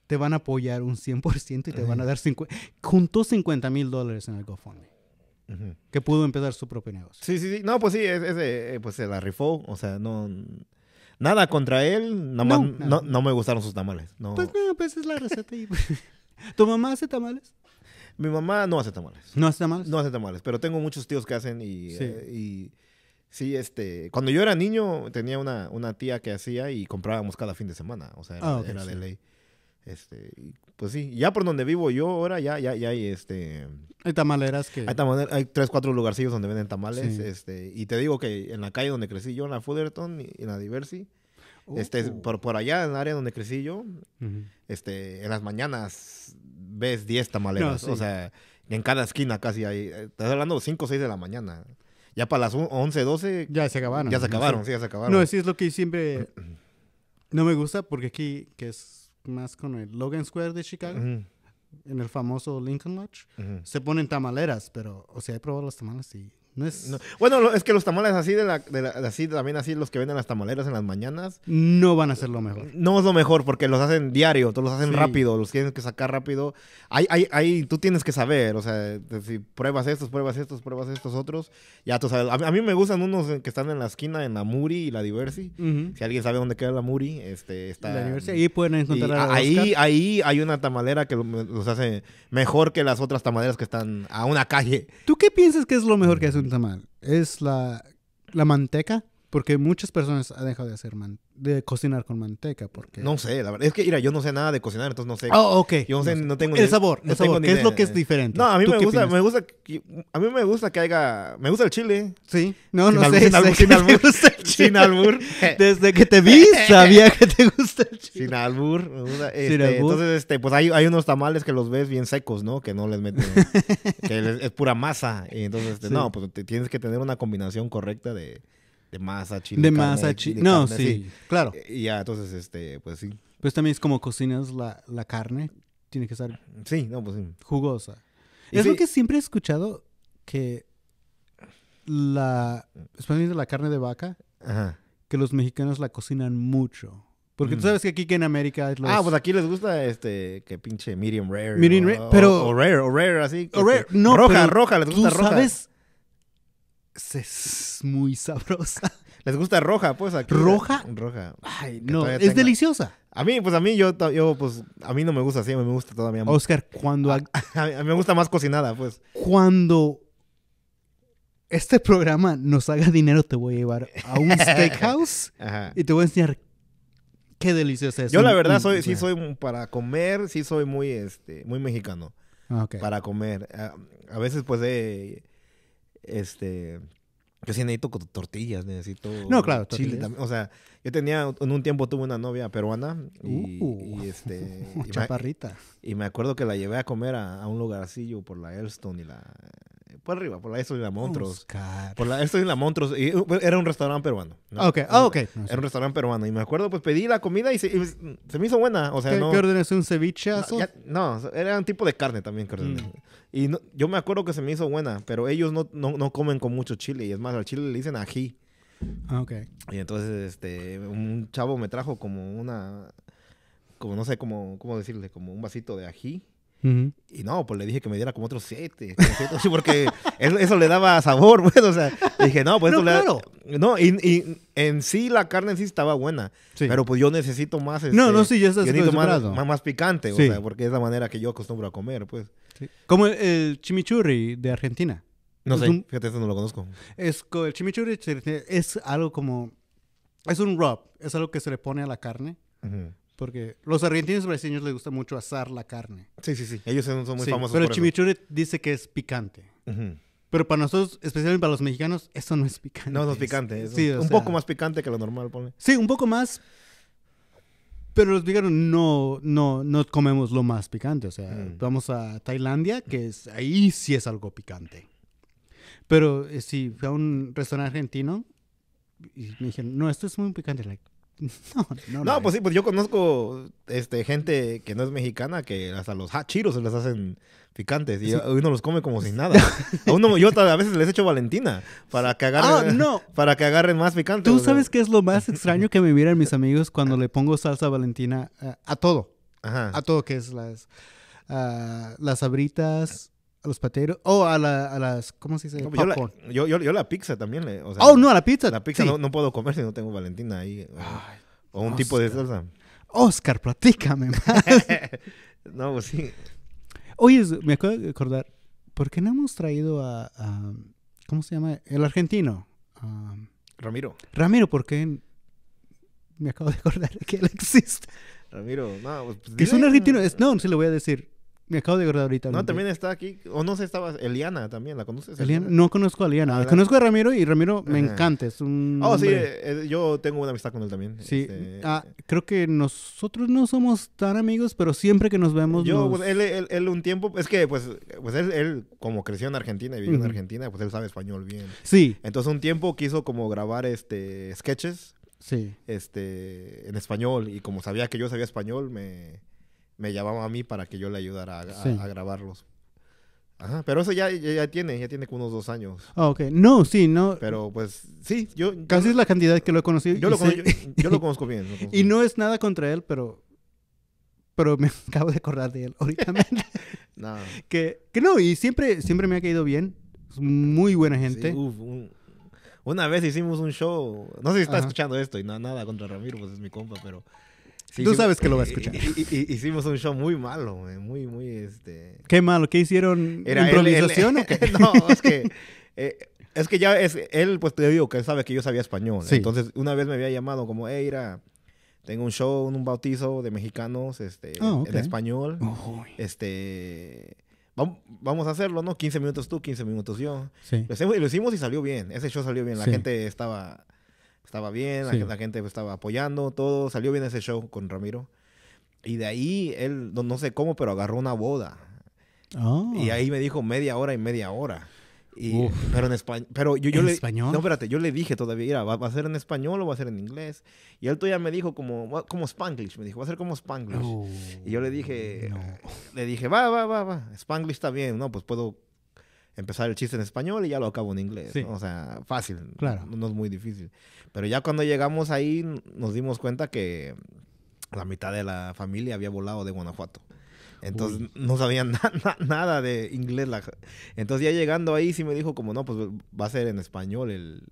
te van a apoyar un 100% y te van a dar 50, juntó 50 mil dólares en el GoFundMe. Que pudo empezar su propio negocio. Sí, sí, sí. No, pues sí, eh, pues se la rifó. O sea, no. Nada contra él. no, me gustaron sus tamales. No. Pues pues es la receta. *laughs* ¿Tu mamá hace tamales? Mi mamá no hace tamales. ¿No hace tamales? No hace tamales, pero tengo muchos tíos que hacen y eh, Sí, este, cuando yo era niño tenía una, una tía que hacía y comprábamos cada fin de semana, o sea, era, ah, de ley. Este, pues sí, ya por donde vivo yo ahora ya ya ya hay este hay tamaleras que hay, tamale, hay tres cuatro lugarcillos donde venden tamales, este, y te digo que en la calle donde crecí yo en la Fullerton y en la Diversi este, oh. Por, por, allá, en el área donde crecí yo, este, en las mañanas ves 10 tamaleras. O sea, en cada esquina casi hay. Eh, Estás hablando 5 o 6 de la mañana ya para las 11, 12. Ya se acabaron. Ya se acabaron, sí, ya se acabaron. No, sí es lo que siempre *clears throat* no me gusta porque aquí, que es más con el Logan Square de Chicago, en el famoso Lincoln Lodge, se ponen tamaleras, pero, o sea, he probado las tamales y bueno, es que los tamales así, de la, también así, los que venden las tamaleras en las mañanas. No van a ser lo mejor. No es lo mejor porque los hacen diario, todos los hacen rápido, los tienes que sacar rápido. Ahí, hay, hay, hay, tú tienes que saber, o sea, si pruebas estos, pruebas estos, pruebas estos otros, ya tú sabes. A, mí me gustan unos que están en la esquina, en la Muri y la Diversi. Si alguien sabe dónde queda la Muri, este, está... ahí pueden encontrar ahí, ahí hay una tamalera que los hace mejor que las otras tamaleras que están a una calle. ¿Tú qué piensas que es lo mejor que hace perfectamente mal. Es la, la manteca Porque muchas personas han dejado de hacer de cocinar con manteca porque no sé, la verdad es que mira, yo no sé nada de cocinar, entonces no sé. oh, ok. Yo no, sé, no tengo el sabor, no el ¿qué es lo que es diferente? No, a mí me gusta, me gusta a mí me gusta que haya me gusta el chile. Sí. No, no sé, sin albur, sin albur, gusta el chile. sin albur. *laughs* Desde que te vi *laughs* sabía que te gusta el chile. Sin albur, sin este, albur. entonces este pues hay, hay unos tamales que los ves bien secos, ¿no? Que no les meten *laughs* que es, pura masa y entonces este, no, pues tienes que tener una combinación correcta de de masa chile. De masa chile. No, sí, claro. Eh, y ya, entonces, este, pues sí. Pues también es como cocinas la, carne, tiene que ser Sí, pues Jugosa. es lo que siempre he escuchado que la. Especialmente la carne de vaca, Ajá. que los mexicanos la cocinan mucho. Porque tú mm. sabes que aquí que en América Ah, pues aquí les gusta este que pinche medium rare. rare, pero o, rare, o rare así. O rare, no, roja, roja, les gusta ¿tú sabes es muy sabrosa. *laughs* Les gusta roja, pues aquí. ¿Roja? Roja. Ay, no, es deliciosa. A mí, pues a mí, yo, yo, pues, a mí no me gusta así, me gusta todavía más. Oscar, cuando. *laughs* A, mí me gusta más cocinada, pues. Cuando este programa nos haga dinero, te voy a llevar a un *laughs* steakhouse y te voy a enseñar qué deliciosa es. Yo, la verdad, mm, soy, mm, sí mm. soy para comer, sí soy muy, este, muy mexicano. Ah, para comer. A, ah, a veces, pues, eh este, yo sí necesito tortillas, necesito no, claro, chile también. O sea, yo tenía, en un tiempo tuve una novia peruana y, uh, este... *laughs* chaparrita. y me acuerdo que la llevé a comer a, un lugarcillo por la Elston y la... Por arriba, por la Elston y la Montros. Por la Elston y la Montros. Uh, pues, era un restaurante peruano. Ah, ah, ok, Era un restaurante peruano. Y me acuerdo, pues pedí la comida y se, me hizo buena. O sea, no... ¿qué ordenes? ¿Un ceviche? No, no, era un tipo de carne también que mm. ordené. Y yo me acuerdo que se me hizo buena, pero ellos no, comen con mucho chile. Y es más, al chile le dicen ají. Ah, ok. Y entonces, este, un chavo me trajo como una, como no sé, como, ¿cómo decirle? Como un vasito de ají y no, pues le dije que me diera como otros siete. Sí, porque eso, le daba sabor, *laughs* pues, o sea, dije, no, pues no, claro. le da, No, y, en sí la carne en sí estaba buena, sí. pero pues yo necesito más. no, este, no, sí, ya estás yo necesito más, picante, sí. o sea, porque es la manera que yo acostumbro a comer, pues. Sí. Como el, chimichurri de Argentina. No sé, fíjate, eso no lo conozco. Es, el chimichurri es algo como. Es un rub, es algo que se le pone a la carne. Uh porque los argentinos y brasileños les gusta mucho asar la carne. Sí, sí, sí. Ellos son, muy famosos. Pero chimichurri dice que es picante. Pero para nosotros, especialmente para los mexicanos, eso no es picante. No, no es picante. un, poco más picante que lo normal, pone. Sí, un poco más. Pero los mexicanos no, no, no comemos lo más picante. O sea, mm. vamos a Tailandia, que es, ahí sí es algo picante. Pero sí, eh, si fui a un restaurante argentino y me dijeron, no, esto es muy picante. Like, *laughs* No, pues sí, pues yo conozco este, gente que no es mexicana que hasta los hachiros se les hacen picantes y uno los come como sin nada. uno, *laughs* yo a veces les echo Valentina para que agarren, ah, *laughs* para que agarren más picante. ¿Tú sabes qué es lo más extraño que me miran mis amigos cuando ah. le pongo salsa Valentina eh, a, todo? Ajá. A todo, que es las, ah, las abritas, los pateros. O a, la, a, las. ¿Cómo se dice? Pues yo, la, la pizza también. oh, no, a la pizza. La pizza no, puedo comer si no tengo Valentina ahí. o un tipo de salsa. Oscar, platícame *laughs* no, pues sí. Oye, me acabo de acordar. ¿Por qué no hemos traído a. ¿Cómo se llama? El argentino. Ramiro. Ramiro, ¿por qué? Me acabo de acordar que él existe. Ramiro, no. Pues, es un argentino. Es, no, no se lo voy a decir. Me acabo de acordar ahorita. No, también está aquí, o no sé, estaba Eliana también, ¿la conoces? Eliana? No conozco a Eliana, conozco a Ramiro y Ramiro me encanta, es un... Oh, sí, eh, eh, yo tengo una amistad con él también. Sí, este, ah, creo que nosotros no somos tan amigos, pero siempre que nos vemos... Yo, él, él, un tiempo, es que pues, pues él, como creció en Argentina y vivió en Argentina, pues él sabe español bien. Sí. Entonces un tiempo quiso como grabar este sketches. Sí. Este, en español y como sabía que yo sabía español, me me llamaba a mí para que yo le ayudara a, grabarlos. Ajá, pero eso ya, ya, ya, tiene, ya tiene unos dos años. Ah, ok. No, sí, no. Pero pues, sí, yo... Casi es la cantidad que lo he conocido. Yo, *laughs* lo, conozco bien. y no es nada contra él, pero... Pero me *laughs* acabo de acordar de él ahorita. *laughs* no. Que, que no, y siempre, siempre me ha caído bien. Es muy buena gente. Sí, uf, una vez hicimos un show. No sé si está escuchando esto y nada contra Ramiro, pues es mi compa, pero... Tú sabes que lo va a escuchar. hicimos un show muy malo, muy, muy, este... ¿Qué malo? ¿Qué hicieron? Era ¿Improvisación o qué? *laughs* no, es que... *laughs* Eh, es que ya es... Él, pues te digo, que él sabe que yo sabía español. Entonces, una vez me había llamado como, hey, era... Tengo un show, un bautizo de mexicanos, este... Ah, en español. Este vamos a hacerlo, ¿no? 15 minutos tú, 15 minutos yo. Lo, hicimos, y salió bien. Ese show salió bien. La gente estaba estaba bien, la, gente estaba apoyando, todo, salió bien ese show con Ramiro. Y de ahí él, no, sé cómo, pero agarró una boda. Y ah. ahí me dijo media hora y media hora. pero en español. Pero yo, yo le, No, espérate, yo le dije todavía, mira, ¿va, a ser en español o va a ser en inglés? Y él todavía me dijo como, como Spanglish, me dijo, va a ser como Spanglish. Oh, y yo le dije, le dije, va, va, va, va, Spanglish está bien, no, pues puedo empezar el chiste en español y ya lo acabo en inglés. O sea, fácil. Claro. No, es muy difícil. Pero ya cuando llegamos ahí nos dimos cuenta que la mitad de la familia había volado de Guanajuato. Entonces no sabían *laughs* nada de inglés. Entonces ya llegando ahí sí me dijo como, no, pues va a ser en español el,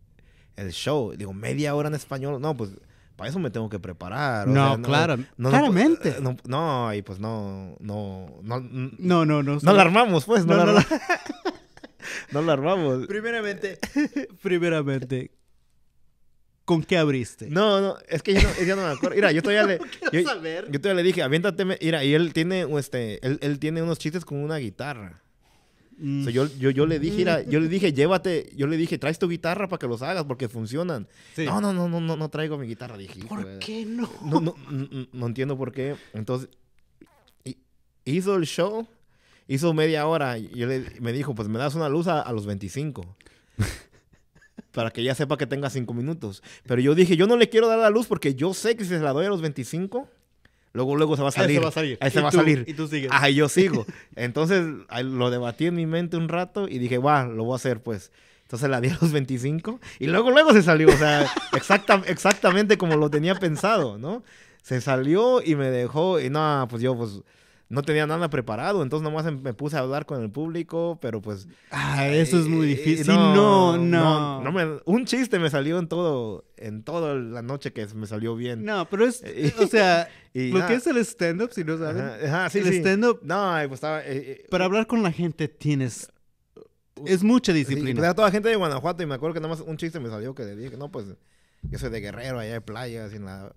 el show. Digo, media hora en español. No, pues para eso me tengo que preparar. no, claro, claramente. No, no, y pues no, no, no, no, no, no, no la armamos, pues, no, *laughs* no lo armamos. Primeramente, *laughs* primeramente, ¿con qué abriste? No, no, es que yo no, me acuerdo. Mira, yo todavía *laughs* le. yo, todavía le dije, aviéntate. Mira, y él tiene, este, él, él tiene unos chistes con una guitarra. Mm. yo, yo, yo, le dije, yo le dije, *laughs* llévate, yo le dije, traes tu guitarra para que los hagas porque funcionan. No, no, no, no, no, traigo mi guitarra, dije. ¿Por qué No, no? no, no? entiendo por qué. Entonces, hizo el show hizo media hora. Y yo me dijo, pues me das una luz a, los 25. *laughs* para que ya sepa que tenga 5 minutos. Pero yo dije, yo no le quiero dar la luz porque yo sé que si se la doy a los 25, luego luego se va a salir. *laughs* Ahí se va a salir. Ahí se va a salir. Y tú sigues. Ahí yo *laughs* sigo. Entonces lo debatí en mi mente un rato y dije, va, lo voy a hacer pues. Entonces la di a los 25 y luego luego se salió. O sea, exacta, exactamente como lo tenía pensado, ¿no? Se salió y me dejó y nada, no, pues yo pues no tenía nada preparado, entonces nomás em, me puse a hablar con el público, pero pues... Ah, eso es muy eh, difícil. No, no, no. un chiste me salió en todo, en toda la noche que me salió bien. No, pero es, eh, o sea, *laughs* lo que es el stand-up, si no saben. Ajá, sí, el stand-up... No, pues estaba... Eh, para hablar con la gente tienes es mucha disciplina. Sí, pues, toda la gente de Guanajuato y me acuerdo que nomás un chiste me salió que le dije, no, pues yo soy de Guerrero, allá hay playas y nada...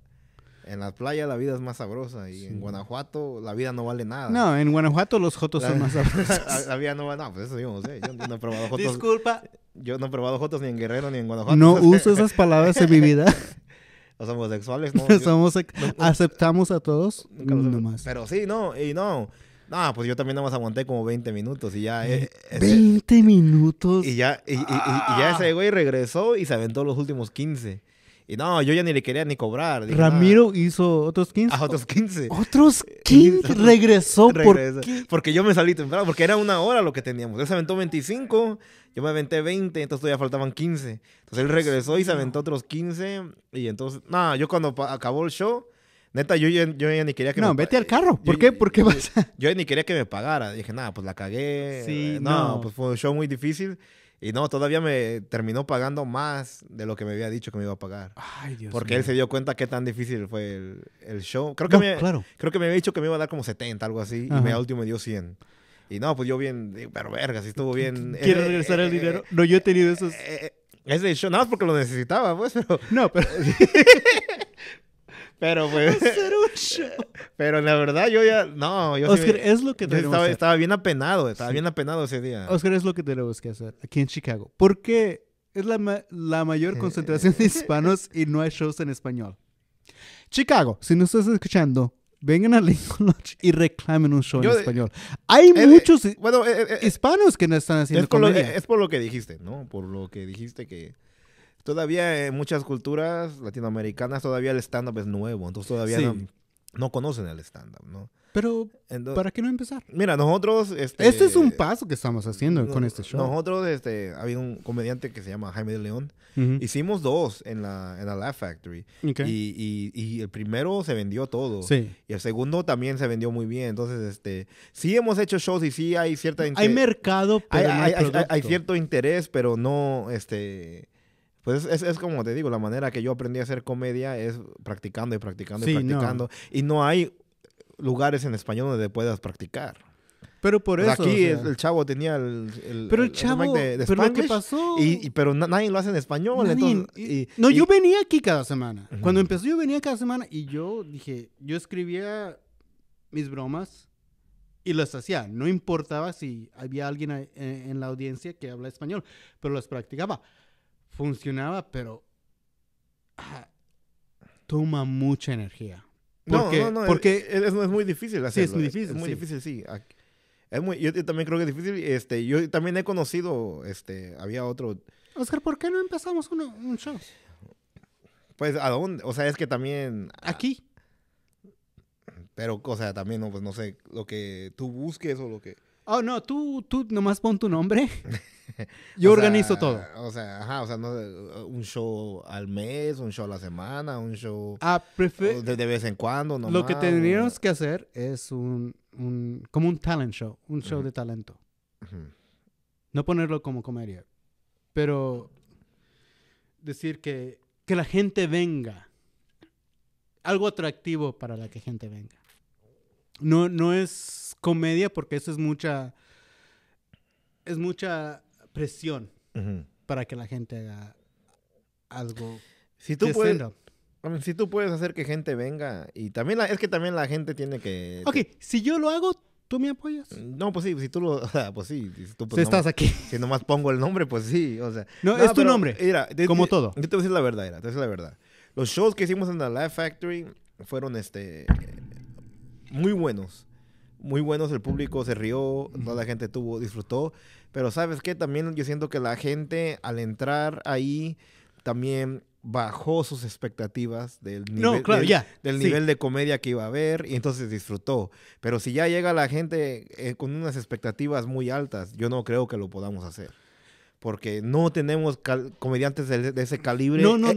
En la playa la vida es más sabrosa y en Guanajuato la vida no vale nada. No, en Guanajuato los jotos son más *laughs* sabrosos. la, vida no vale nada, pues eso yo no Yo no he probado jotos. Disculpa. Yo no he probado jotos ni en Guerrero ni en Guanajuato. No uso esas palabras en mi vida. *laughs* Los homosexuales *laughs* no. Somos, aceptamos a todos. Pero sí, no, y no. No, pues yo también nada más aguanté como 20 minutos y ya. ¿20 eh, minutos? Y ya, y, y ya ah. ese güey regresó y se aventó los últimos 15. Y no, yo ya ni le quería ni cobrar. Ramiro hizo otros 15. Ah, otros 15. Otros 15. *laughs* Regresó. ¿Por qué? Porque yo me salí temprano, porque era una hora lo que teníamos. Él se aventó 25, yo me aventé 20, entonces todavía faltaban 15. Entonces él regresó y se aventó otros 15. Y entonces, no, yo cuando acabó el show, Neta, yo, ya ni quería que no, me vete al carro. ¿Por qué? ¿Por qué vas? Yo, ya ni quería que me pagara. Dije, nada, pues la cagué. Sí, no, no, pues fue un show muy difícil. Y no, todavía me terminó pagando más de lo que me había dicho que me iba a pagar. Ay, Dios Porque él se dio cuenta qué tan difícil fue el, show. Creo que, me, claro. creo que me había dicho que me iba a dar como 70, algo así. Y me, al último me dio 100. Y no, pues yo bien, pero verga, si estuvo bien. *laughs* ¿Quieres eh, regresar el eh, dinero? Eh, no, yo he tenido esos. ese show, nada más porque lo necesitaba, pues, No, pero... *laughs* Pero *laughs* pues. un show. Pero la verdad, yo ya. No, yo Oscar, es lo que tenemos estaba, que hacer. estaba bien apenado, estaba bien apenado ese día. Oscar, es lo que tenemos que hacer aquí en Chicago. Porque es la, la mayor eh, concentración de eh. hispanos y no hay shows en español? Chicago, si nos estás escuchando, vengan a Lincoln *laughs* Lodge y reclamen un show en español. Hay eh, muchos bueno, hispanos que no están haciendo es es por lo que dijiste, ¿no? Por lo que dijiste que todavía en muchas culturas latinoamericanas todavía el stand-up es nuevo, entonces todavía no, conocen el stand-up, ¿no? Pero, ¿para qué no empezar? Mira, nosotros... Este, este es un paso que estamos haciendo con este show. Nosotros, este, había un comediante que se llama Jaime de León. Hicimos dos en la, en la Laugh Factory. Y, y, el primero se vendió todo. Y el segundo también se vendió muy bien. Entonces, este, sí hemos hecho shows y sí hay cierta... Hay mercado, pero hay, hay, hay, hay, cierto interés, pero no, este pues es, como te digo, la manera que yo aprendí a hacer comedia es practicando y practicando y practicando. Y no hay lugares en español donde puedas practicar. Pero por eso. Aquí el chavo tenía el. pero el, chavo. pero pasó. Y, pero nadie lo hace en español. no, yo venía aquí cada semana. Cuando empezó, yo venía cada semana y yo dije, yo escribía mis bromas y las hacía. No importaba si había alguien en, eh, en la audiencia que habla español, pero las practicaba funcionaba, pero ah, toma mucha energía. Porque, no, no, no, porque es, muy difícil hacerlo. Sí, es muy difícil. Es, muy difícil, sí. Es muy, yo, también creo que es difícil. Este, yo también he conocido, este, había otro. Oscar, ¿por qué no empezamos uno, un show? Pues, ¿a dónde? O sea, es que también. Ah, Aquí. pero, o sea, también, no, pues no sé, lo que tú busques o lo que. Oh, no, tú, tú nomás pon tu nombre. *laughs* Yo organizo todo. O sea, ajá, o sea, eh, un show al mes, un show a la semana, un show ah, de, vez en cuando. Lo que tendríamos que hacer es un, un, como un talent show, un show de talento. No ponerlo como comedia, pero decir que, que la gente venga. Algo atractivo para la que gente venga. No, no es comedia porque eso es mucha. Es mucha presión para que la gente haga algo. Si tú, puedes, si tú puedes hacer que gente venga y también es que también la gente tiene que... Ok, si yo lo hago, ¿tú me apoyas? No, pues sí, si tú lo... *laughs* pues sí, si pues estás aquí. *laughs* Si nomás pongo el nombre, pues sí, o sea... No, es tu nombre, mira, como todo. te voy a decir la verdad, era, te voy a decir la verdad. Los shows que hicimos en la Live Factory fueron este muy buenos. Muy buenos, el público se rió, toda la gente tuvo, disfrutó. Pero sabes qué, también yo siento que la gente al entrar ahí también bajó sus expectativas del nivel, del, nivel de comedia que iba a haber y entonces disfrutó. Pero si ya llega la gente eh, con unas expectativas muy altas, yo no creo que lo podamos hacer. Porque no tenemos comediantes de, ese calibre no, no, e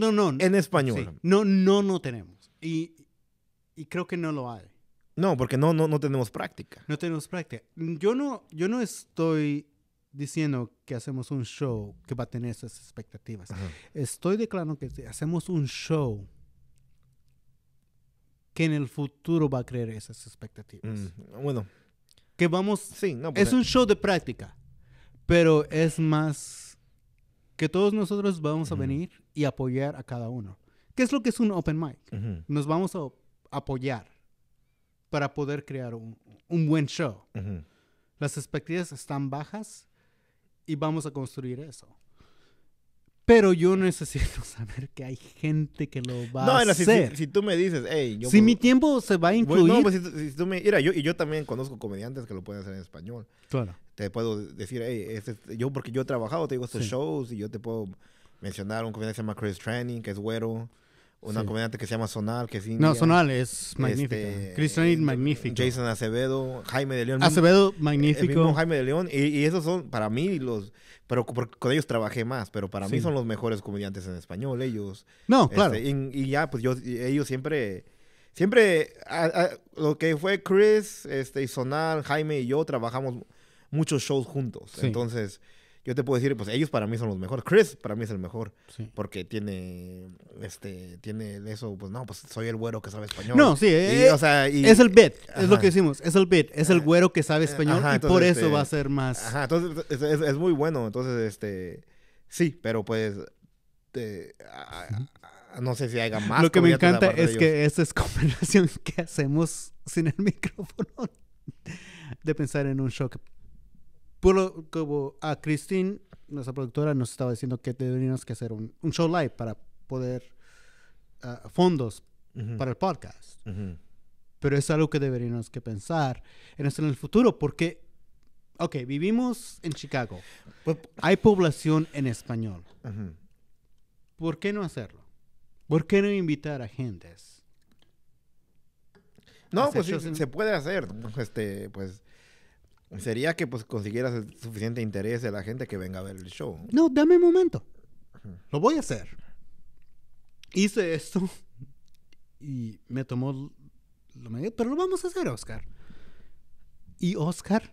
en, no, español. No, no, no tenemos. Y, y creo que no lo hay. No, porque no, no, no tenemos práctica. No tenemos práctica. Yo no, yo no estoy diciendo que hacemos un show que va a tener esas expectativas. Estoy declarando que hacemos un show que en el futuro va a creer esas expectativas. Mm, bueno. Que vamos... Sí, no, pues Es eh. un show de práctica, pero es más que todos nosotros vamos a venir y apoyar a cada uno. ¿Qué es lo que es un open mic? Nos vamos a apoyar para poder crear un, un buen show. Las expectativas están bajas y vamos a construir eso. Pero yo necesito *laughs* saber que hay gente que lo va a hacer. Si, si, si, tú me dices, hey, yo. Si mi tiempo se va a incluir. no, pues si, tú me. Mira, yo, y yo también conozco comediantes que lo pueden hacer en español. Claro. Te puedo decir, hey, este, este, yo, porque yo he trabajado, te digo estos shows y yo te puedo mencionar un comediante que se llama Chris Tranning, que es güero una comediante que se llama Sonal, que sí No, Sonal es este, magnífica. Chris es magnífico. Jason Acevedo, Jaime de León. Acevedo, magnífico. El mismo Jaime de León. Y, esos son, para mí, los... Pero con ellos trabajé más, pero para mí son los mejores comediantes en español, ellos. No, este, claro. Y, ya, pues yo, ellos siempre... Siempre, lo que fue Chris, este, y Sonal, Jaime y yo trabajamos muchos shows juntos. Entonces yo te puedo decir, pues ellos para mí son los mejores. Chris para mí es el mejor. Porque tiene, este, tiene eso, pues no, pues soy el güero que sabe español. No, sí, eh, es el bit, es lo que decimos, es el bit, es el güero que sabe español y por eso este, va a ser más. Ajá, entonces es, muy bueno, entonces, este, sí, pero pues, no sé si haga más. Lo que me encanta es que esa es *laughs* conversación que hacemos sin el micrófono de pensar en un shock por lo, como a Christine, nuestra productora, nos estaba diciendo que deberíamos que hacer un, show live para poder ah, fondos para el podcast. Pero es algo que deberíamos que pensar en esto en el futuro, porque, ok, vivimos en Chicago. Pues, Hay población en español. ¿Por qué no hacerlo? ¿Por qué no invitar a gentes? No, pues se puede hacer. Este, pues Sería que pues consiguieras el suficiente interés de la gente que venga a ver el show. No, dame un momento. Lo voy a hacer. Hice esto y me tomó lo medio, pero lo vamos a hacer, Oscar. Y Oscar,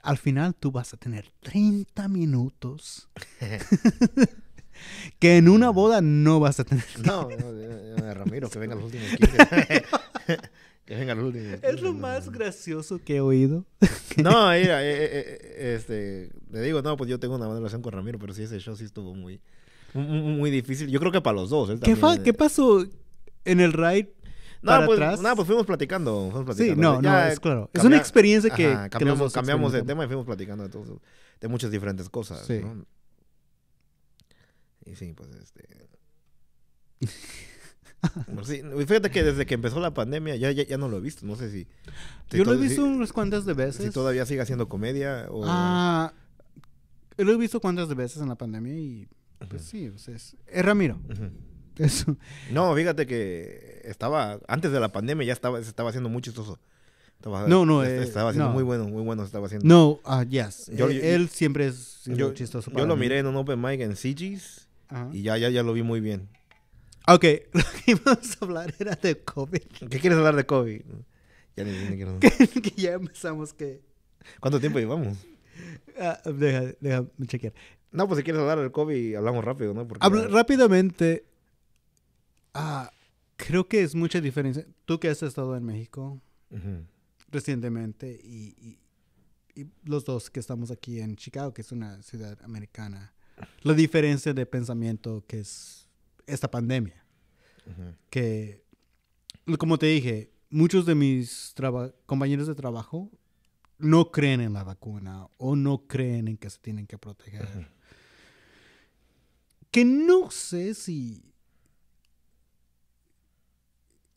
al final tú vas a tener 30 minutos *laughs* que en una boda no vas a tener. No, no, eh, eh, Ramiro, que venga los últimos 15. *laughs* Es lo más gracioso que he oído. *laughs* no, mira, eh, eh, eh, este, le digo, no, pues yo tengo una buena relación con Ramiro, pero sí, ese show sí estuvo muy, muy difícil. Yo creo que para los dos. ¿Qué, pasó en el ride? No, pues, atrás? no, pues fuimos platicando. Sí, no, no, es claro. es una experiencia que. cambiamos, de tema y fuimos platicando de, de muchas diferentes cosas. Sí. Y sí, pues este. *laughs* *laughs* fíjate que desde que empezó la pandemia ya, ya, ya no lo he visto. No sé si. Yo lo he visto unas cuantas de veces. Si todavía sigue haciendo comedia o. Ah, lo he visto cuantas de veces en la pandemia y. Pues sí, pues, es, Ramiro. No, fíjate que estaba. Antes de la pandemia ya estaba, se estaba haciendo muy chistoso. Estaba, no, no, eh, estaba haciendo muy bueno, muy bueno estaba haciendo. No, ah, yes. Eh, él, siempre es yo, chistoso. yo lo miré en un open mic en CG's y ya, ya, ya lo vi muy bien. Ok, *laughs* lo que íbamos a hablar era de COVID. ¿Qué quieres hablar de COVID? Ya ni, *laughs* que ya empezamos que. ¿Cuánto tiempo llevamos? Ah, deja, déjame chequear. No, pues si quieres hablar del COVID, hablamos rápido, ¿no? Porque... rápidamente. Ah, creo que es mucha diferencia. Tú que has estado en México recientemente y, y, los dos que estamos aquí en Chicago, que es una ciudad americana, la diferencia de pensamiento que es esta pandemia que, como te dije, muchos de mis compañeros de trabajo no creen en la vacuna o no creen en que se tienen que proteger. Que no sé si,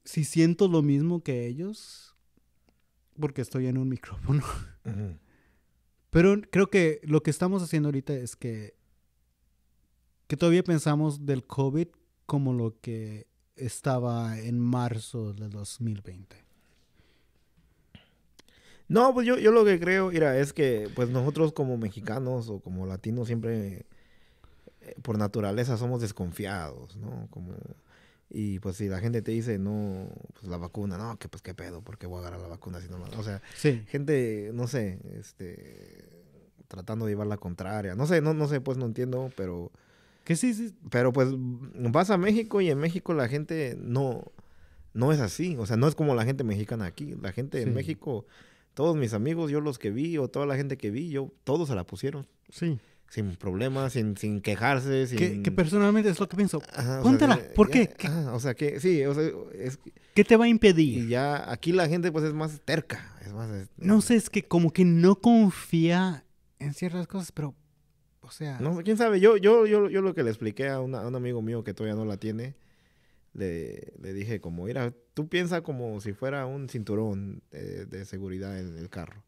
si siento lo mismo que ellos, porque estoy en un *laughs* micrófono. Pero creo que lo que estamos haciendo ahorita es que, que todavía pensamos del COVID como lo que estaba en marzo de 2020. No, pues yo, yo lo que creo, mira, es que pues nosotros como mexicanos o como latinos siempre eh, por naturaleza somos desconfiados, ¿no? Como, y pues si la gente te dice, no, pues la vacuna, no, que pues qué pedo, ¿por qué voy a agarrar la vacuna si no O sea, sí. gente, no sé, este, tratando de llevar la contraria, no sé, no, no sé, pues no entiendo, pero que sí, sí. Pero pues vas a México y en México la gente no, no es así. O sea, no es como la gente mexicana aquí. La gente en México, todos mis amigos, yo los que vi o toda la gente que vi, yo, todos se la pusieron. Sí. Sin problemas, sin, quejarse, sin... Que, personalmente es lo que pienso. ¿por qué? o sea, que sí, o sea, es... ¿Qué te va a impedir? Y ya aquí la gente pues es más terca, es más... no sé, es que como que no confía en ciertas cosas, pero sea. No, quién sabe. Yo, yo, yo, yo lo que le expliqué a, un amigo mío que todavía no la tiene, le, le dije como, mira, tú piensas como si fuera un cinturón de, seguridad en el carro.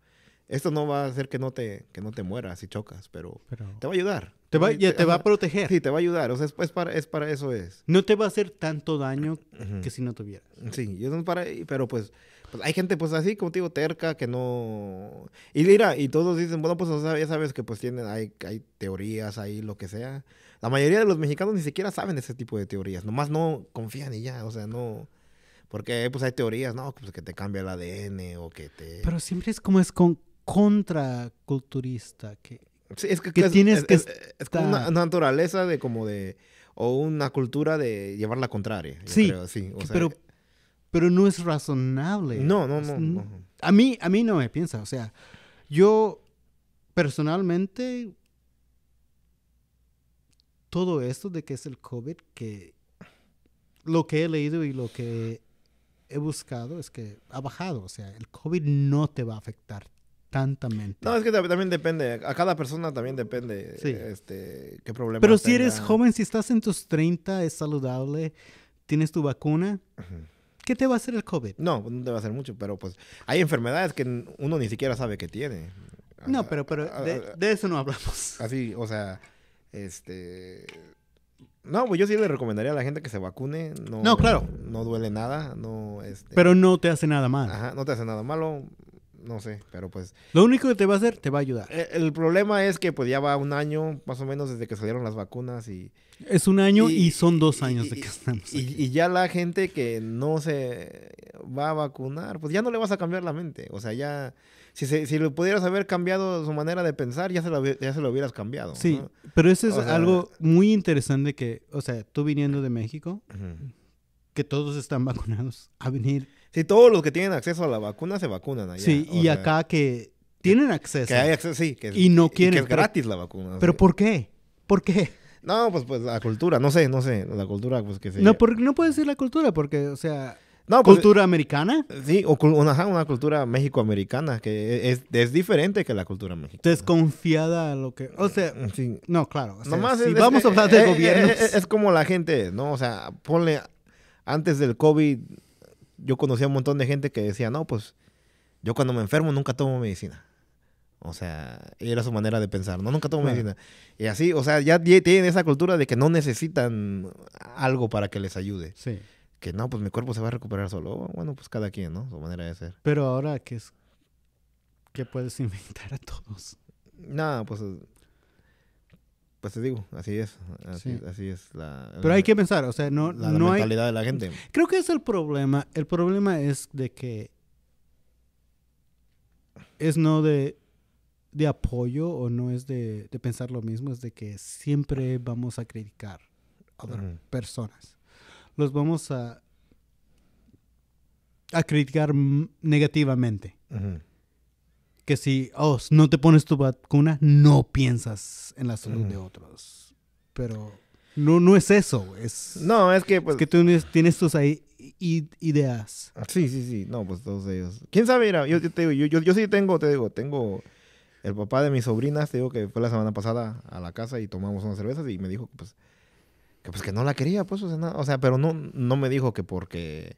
Esto no va a hacer que no te, que no te mueras si chocas, pero, te va a ayudar. Te va, te, te va a proteger. Sí, te va a ayudar. O sea, es, para, es para eso es. No te va a hacer tanto daño que si no tuvieras. Sí, yo no para, pero pues pues hay gente, pues así, como te digo, terca, que no... Y mira, y todos dicen, bueno, pues ya sabes que pues tienen, hay, hay teorías, ahí, lo que sea. La mayoría de los mexicanos ni siquiera saben ese tipo de teorías, nomás no confían y ya, o sea, no... Porque pues hay teorías, ¿no? Pues que te cambia el ADN o que te... Pero siempre es como es con contraculturista, que... Sí, es que, tienes que... Es, como una, naturaleza de como de o una cultura de llevar la contraria. Sí, sí. O sea, pero no es razonable. No, no, no. A, mí, a mí no me piensa, o sea, yo personalmente, todo esto de que es el COVID, que lo que he leído y lo que he buscado es que ha bajado, o sea, el COVID no te va a afectar tantamente. No, es que también depende, a cada persona también depende sí. este, qué problema. Pero si eres joven, si estás en tus 30, es saludable, tienes tu vacuna, Ajá. ¿Qué te va a hacer el COVID? No, pues, no te va a hacer mucho, pero pues hay enfermedades que uno ni siquiera sabe que tiene. no, ah, pero, pero ah, ah, de, eso no hablamos. *laughs* Así, o sea, este... No, pues yo sí le recomendaría a la gente que se vacune. No, claro. No, duele nada, no... Este... Pero no te hace nada mal. Ajá, no te hace nada malo no sé, pero pues... Lo único que te va a hacer, te va a ayudar. Eh, el, problema es que pues ya va un año más o menos desde que salieron las vacunas y... Es un año y, son dos años de que estamos. Y, ya la gente que no se va a vacunar, pues ya no le vas a cambiar la mente. O sea, ya... Si, si lo pudieras haber cambiado su manera de pensar, ya se lo, ya se lo hubieras cambiado. Sí, pero eso es algo muy interesante que, o sea, tú viniendo de México, que todos están vacunados, a venir Sí, todos los que tienen acceso a la vacuna se vacunan allá. Sí, y acá que tienen acceso. Que hay sí. y no quieren. gratis la vacuna. ¿Pero por qué? ¿Por qué? No, pues, pues la cultura, no sé, no sé. La cultura, pues que sí. No, porque no puede ser la cultura, porque, o sea. Pues, ¿Cultura americana? Sí, o una, una cultura americana que e, es, diferente que la cultura mexicana. Desconfiada a lo que... O sea, eh, no, claro. si vamos eh, a hablar de eh, gobierno. Es, como la gente, ¿no? O sea, ponle... Antes del COVID, yo conocía a un montón de gente que decía, no, pues yo cuando me enfermo nunca tomo medicina. O sea, era su manera de pensar, no, nunca tomo medicina. Y así, o sea, ya tienen esa cultura de que no necesitan algo para que les ayude. Sí. Que no, pues mi cuerpo se va a recuperar solo. Oh, bueno, pues cada quien, ¿no? Su manera de ser. Pero ahora, ¿qué, es? ¿Qué puedes *laughs* inventar a todos? Nada, pues pues te digo, así es, así, es la, Pero hay que pensar, o sea, no, la, la mentalidad de la gente. Creo que es el problema. El problema es de que es no de, apoyo o no es de, pensar lo mismo, es de que siempre vamos a criticar a personas. Los vamos a, a criticar negativamente. Ajá que si oh, no te pones tu vacuna, no piensas en la salud de otros. Pero no, no es eso. Es, no, es que pues, que tú tienes tus ideas. Sí, sí, sí. No, pues todos ellos. ¿Quién sabe? Mira, yo, te digo, yo, sí tengo, te digo, tengo el papá de mis sobrinas, te digo que fue la semana pasada a la casa y tomamos unas cervezas y me dijo que pues que, pues, que no la quería, pues, o sea, o sea pero no, no me dijo que porque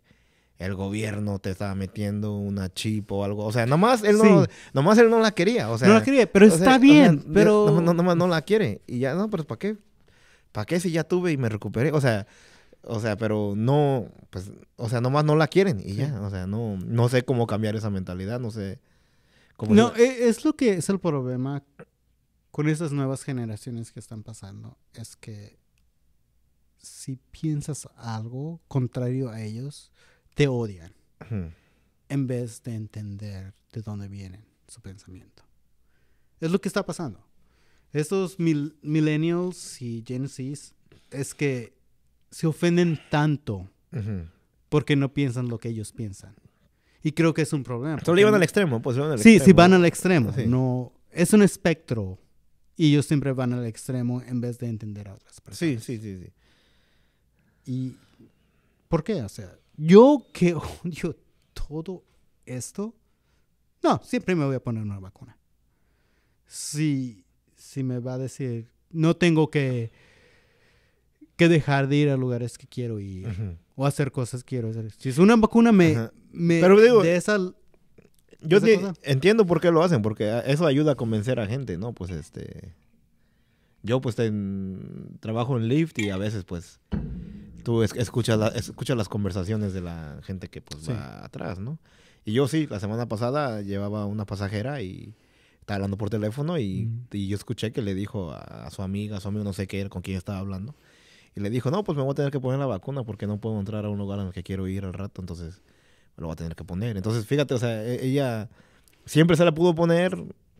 el gobierno te estaba metiendo una chip o algo. O sea, nomás él no, nomás él no la quería. O sea, no la quería, pero está bien. pero... No, no, nomás no la quiere. Y ya, no, pero ¿para qué? ¿Para qué si ya tuve y me recuperé? O sea, o sea, pero no, pues, o sea, nomás no la quieren y ya. O sea, no, no sé cómo cambiar esa mentalidad, no sé. Cómo no, e, es lo que es el problema con esas nuevas generaciones que están pasando. Es que si piensas algo contrario a ellos, te odian, en vez de entender de dónde vienen su pensamiento. Es lo que está pasando. Estos millennials y genesis es que se ofenden tanto porque no piensan lo que ellos piensan. Y creo que es un problema. Solo iban pues, al extremo, sí, Sí, van al extremo. No, es un espectro y ellos siempre van al extremo en vez de entender a otras personas. Sí, sí, sí, sí. ¿Y por qué? O sea, yo que *laughs* odio todo esto, no, siempre me voy a poner una vacuna. Si, si me va a decir, no tengo que, que dejar de ir a lugares que quiero ir o hacer cosas que quiero hacer. Si es una vacuna, me. me Pero digo, de esa, yo entiendo por qué lo hacen, porque eso ayuda a convencer a gente, ¿no? Pues este. Yo, pues, en. trabajo en Lyft y a veces, pues tú escuchas, las conversaciones de la gente que pues va atrás, ¿no? Y yo sí, la semana pasada llevaba una pasajera y estaba hablando por teléfono y, yo escuché que le dijo a, su amiga, a su amigo no sé qué, con quién estaba hablando. Y le dijo, no, pues me voy a tener que poner la vacuna porque no puedo entrar a un lugar en el que quiero ir al rato, entonces me lo voy a tener que poner. Entonces, fíjate, o sea, e, ella siempre se la pudo poner,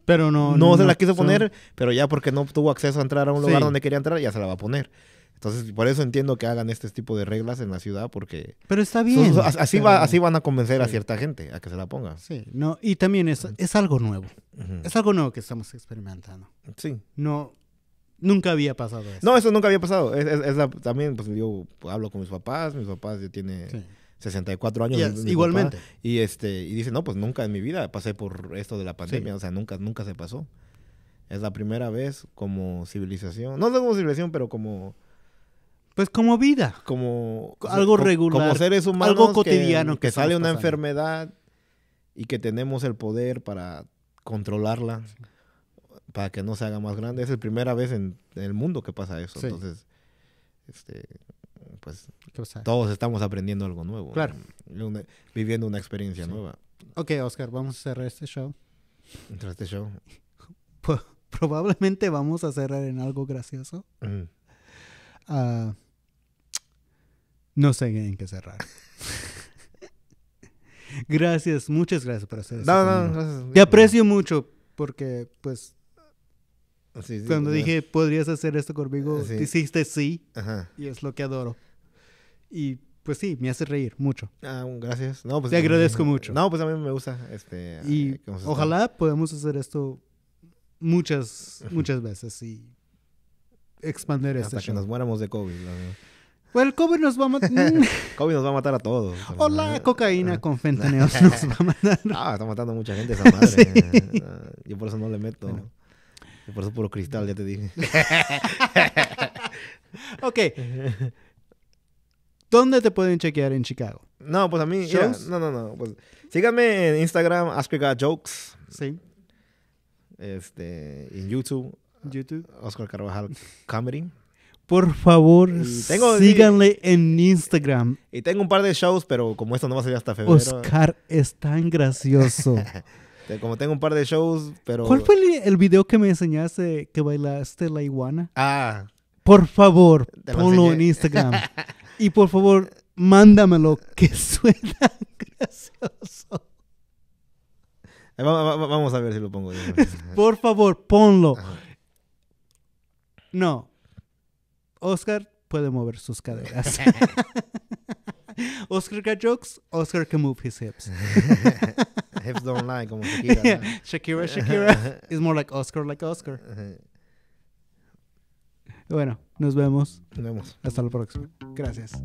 pero no, no. se la quiso poner, pero ya porque no tuvo acceso a entrar a un lugar donde quería entrar, ya se la va a poner. Entonces, por eso entiendo que hagan este tipo de reglas en la ciudad, porque. Pero está bien. así, va, así van a convencer a cierta gente a que se la ponga. Sí, no, y también es, es algo nuevo. Es algo nuevo que estamos experimentando. Sí. No. Nunca había pasado eso. No, eso nunca había pasado. también, pues yo hablo con mis papás, mis papás ya tienen. 64 años. igualmente. y este y dice, no, pues nunca en mi vida pasé por esto de la pandemia, o sea, nunca nunca se pasó. Es la primera vez como civilización, no como civilización, pero como pues como vida. Como algo regular. Como seres humanos. Algo cotidiano. Que, sale una enfermedad y que tenemos el poder para controlarla, para que no se haga más grande. Es la primera vez en, el mundo que pasa eso. Entonces, este, pues todos estamos aprendiendo algo nuevo. Claro. viviendo una experiencia nueva. Ok, Oscar, vamos a cerrar este show. Cerrar este show. *laughs* probablemente vamos a cerrar en algo gracioso. Mm. Ah no sé en qué cerrar. gracias, muchas gracias por hacer esto. No, no, gracias. Te aprecio mucho porque, pues, ah, cuando dije, podrías hacer esto conmigo, hiciste ah, sí. Ajá. Y es lo que adoro. Y pues sí, me hace reír mucho. Ah, gracias. Pues, Te agradezco mucho. No, pues a mí me gusta. Este, y eh, ojalá podamos hacer esto muchas, muchas veces y expandir este Hasta que nos muéramos de COVID el COVID nos va a matar. Mm. *laughs* COVID nos va a matar a todos. *laughs* O la cocaína *laughs* con fentaneos nos va a matar. Ah, está matando a mucha gente esa madre. Yo por eso no le meto. Yo por eso puro cristal, ya te dije. ok. ¿Dónde te pueden chequear en Chicago? No, pues a mí. no, no, no. Pues, síganme en Instagram, Oscar Jokes. Sí. Este, en YouTube. YouTube. Oscar Carvajal Comedy. Por favor, síganle en Instagram. Y tengo un par de shows, pero como esto no va a salir hasta febrero. Oscar es tan gracioso. *laughs* como tengo un par de shows, pero. ¿Cuál fue el, video que me enseñaste que bailaste la iguana? Ah. Por favor, ponlo en Instagram. *laughs* y por favor, mándamelo, que suena *laughs* gracioso. Eh, vamos a ver si lo pongo. Por favor, ponlo. No, Oscar puede mover sus caderas. *laughs* *laughs* Oscar got jokes, Oscar can move his hips. *laughs* hips don't lie, como Shakira. Shakira, Shakira is more like Oscar, like Oscar. Bueno, nos vemos. Nos vemos. Hasta la próxima. Gracias.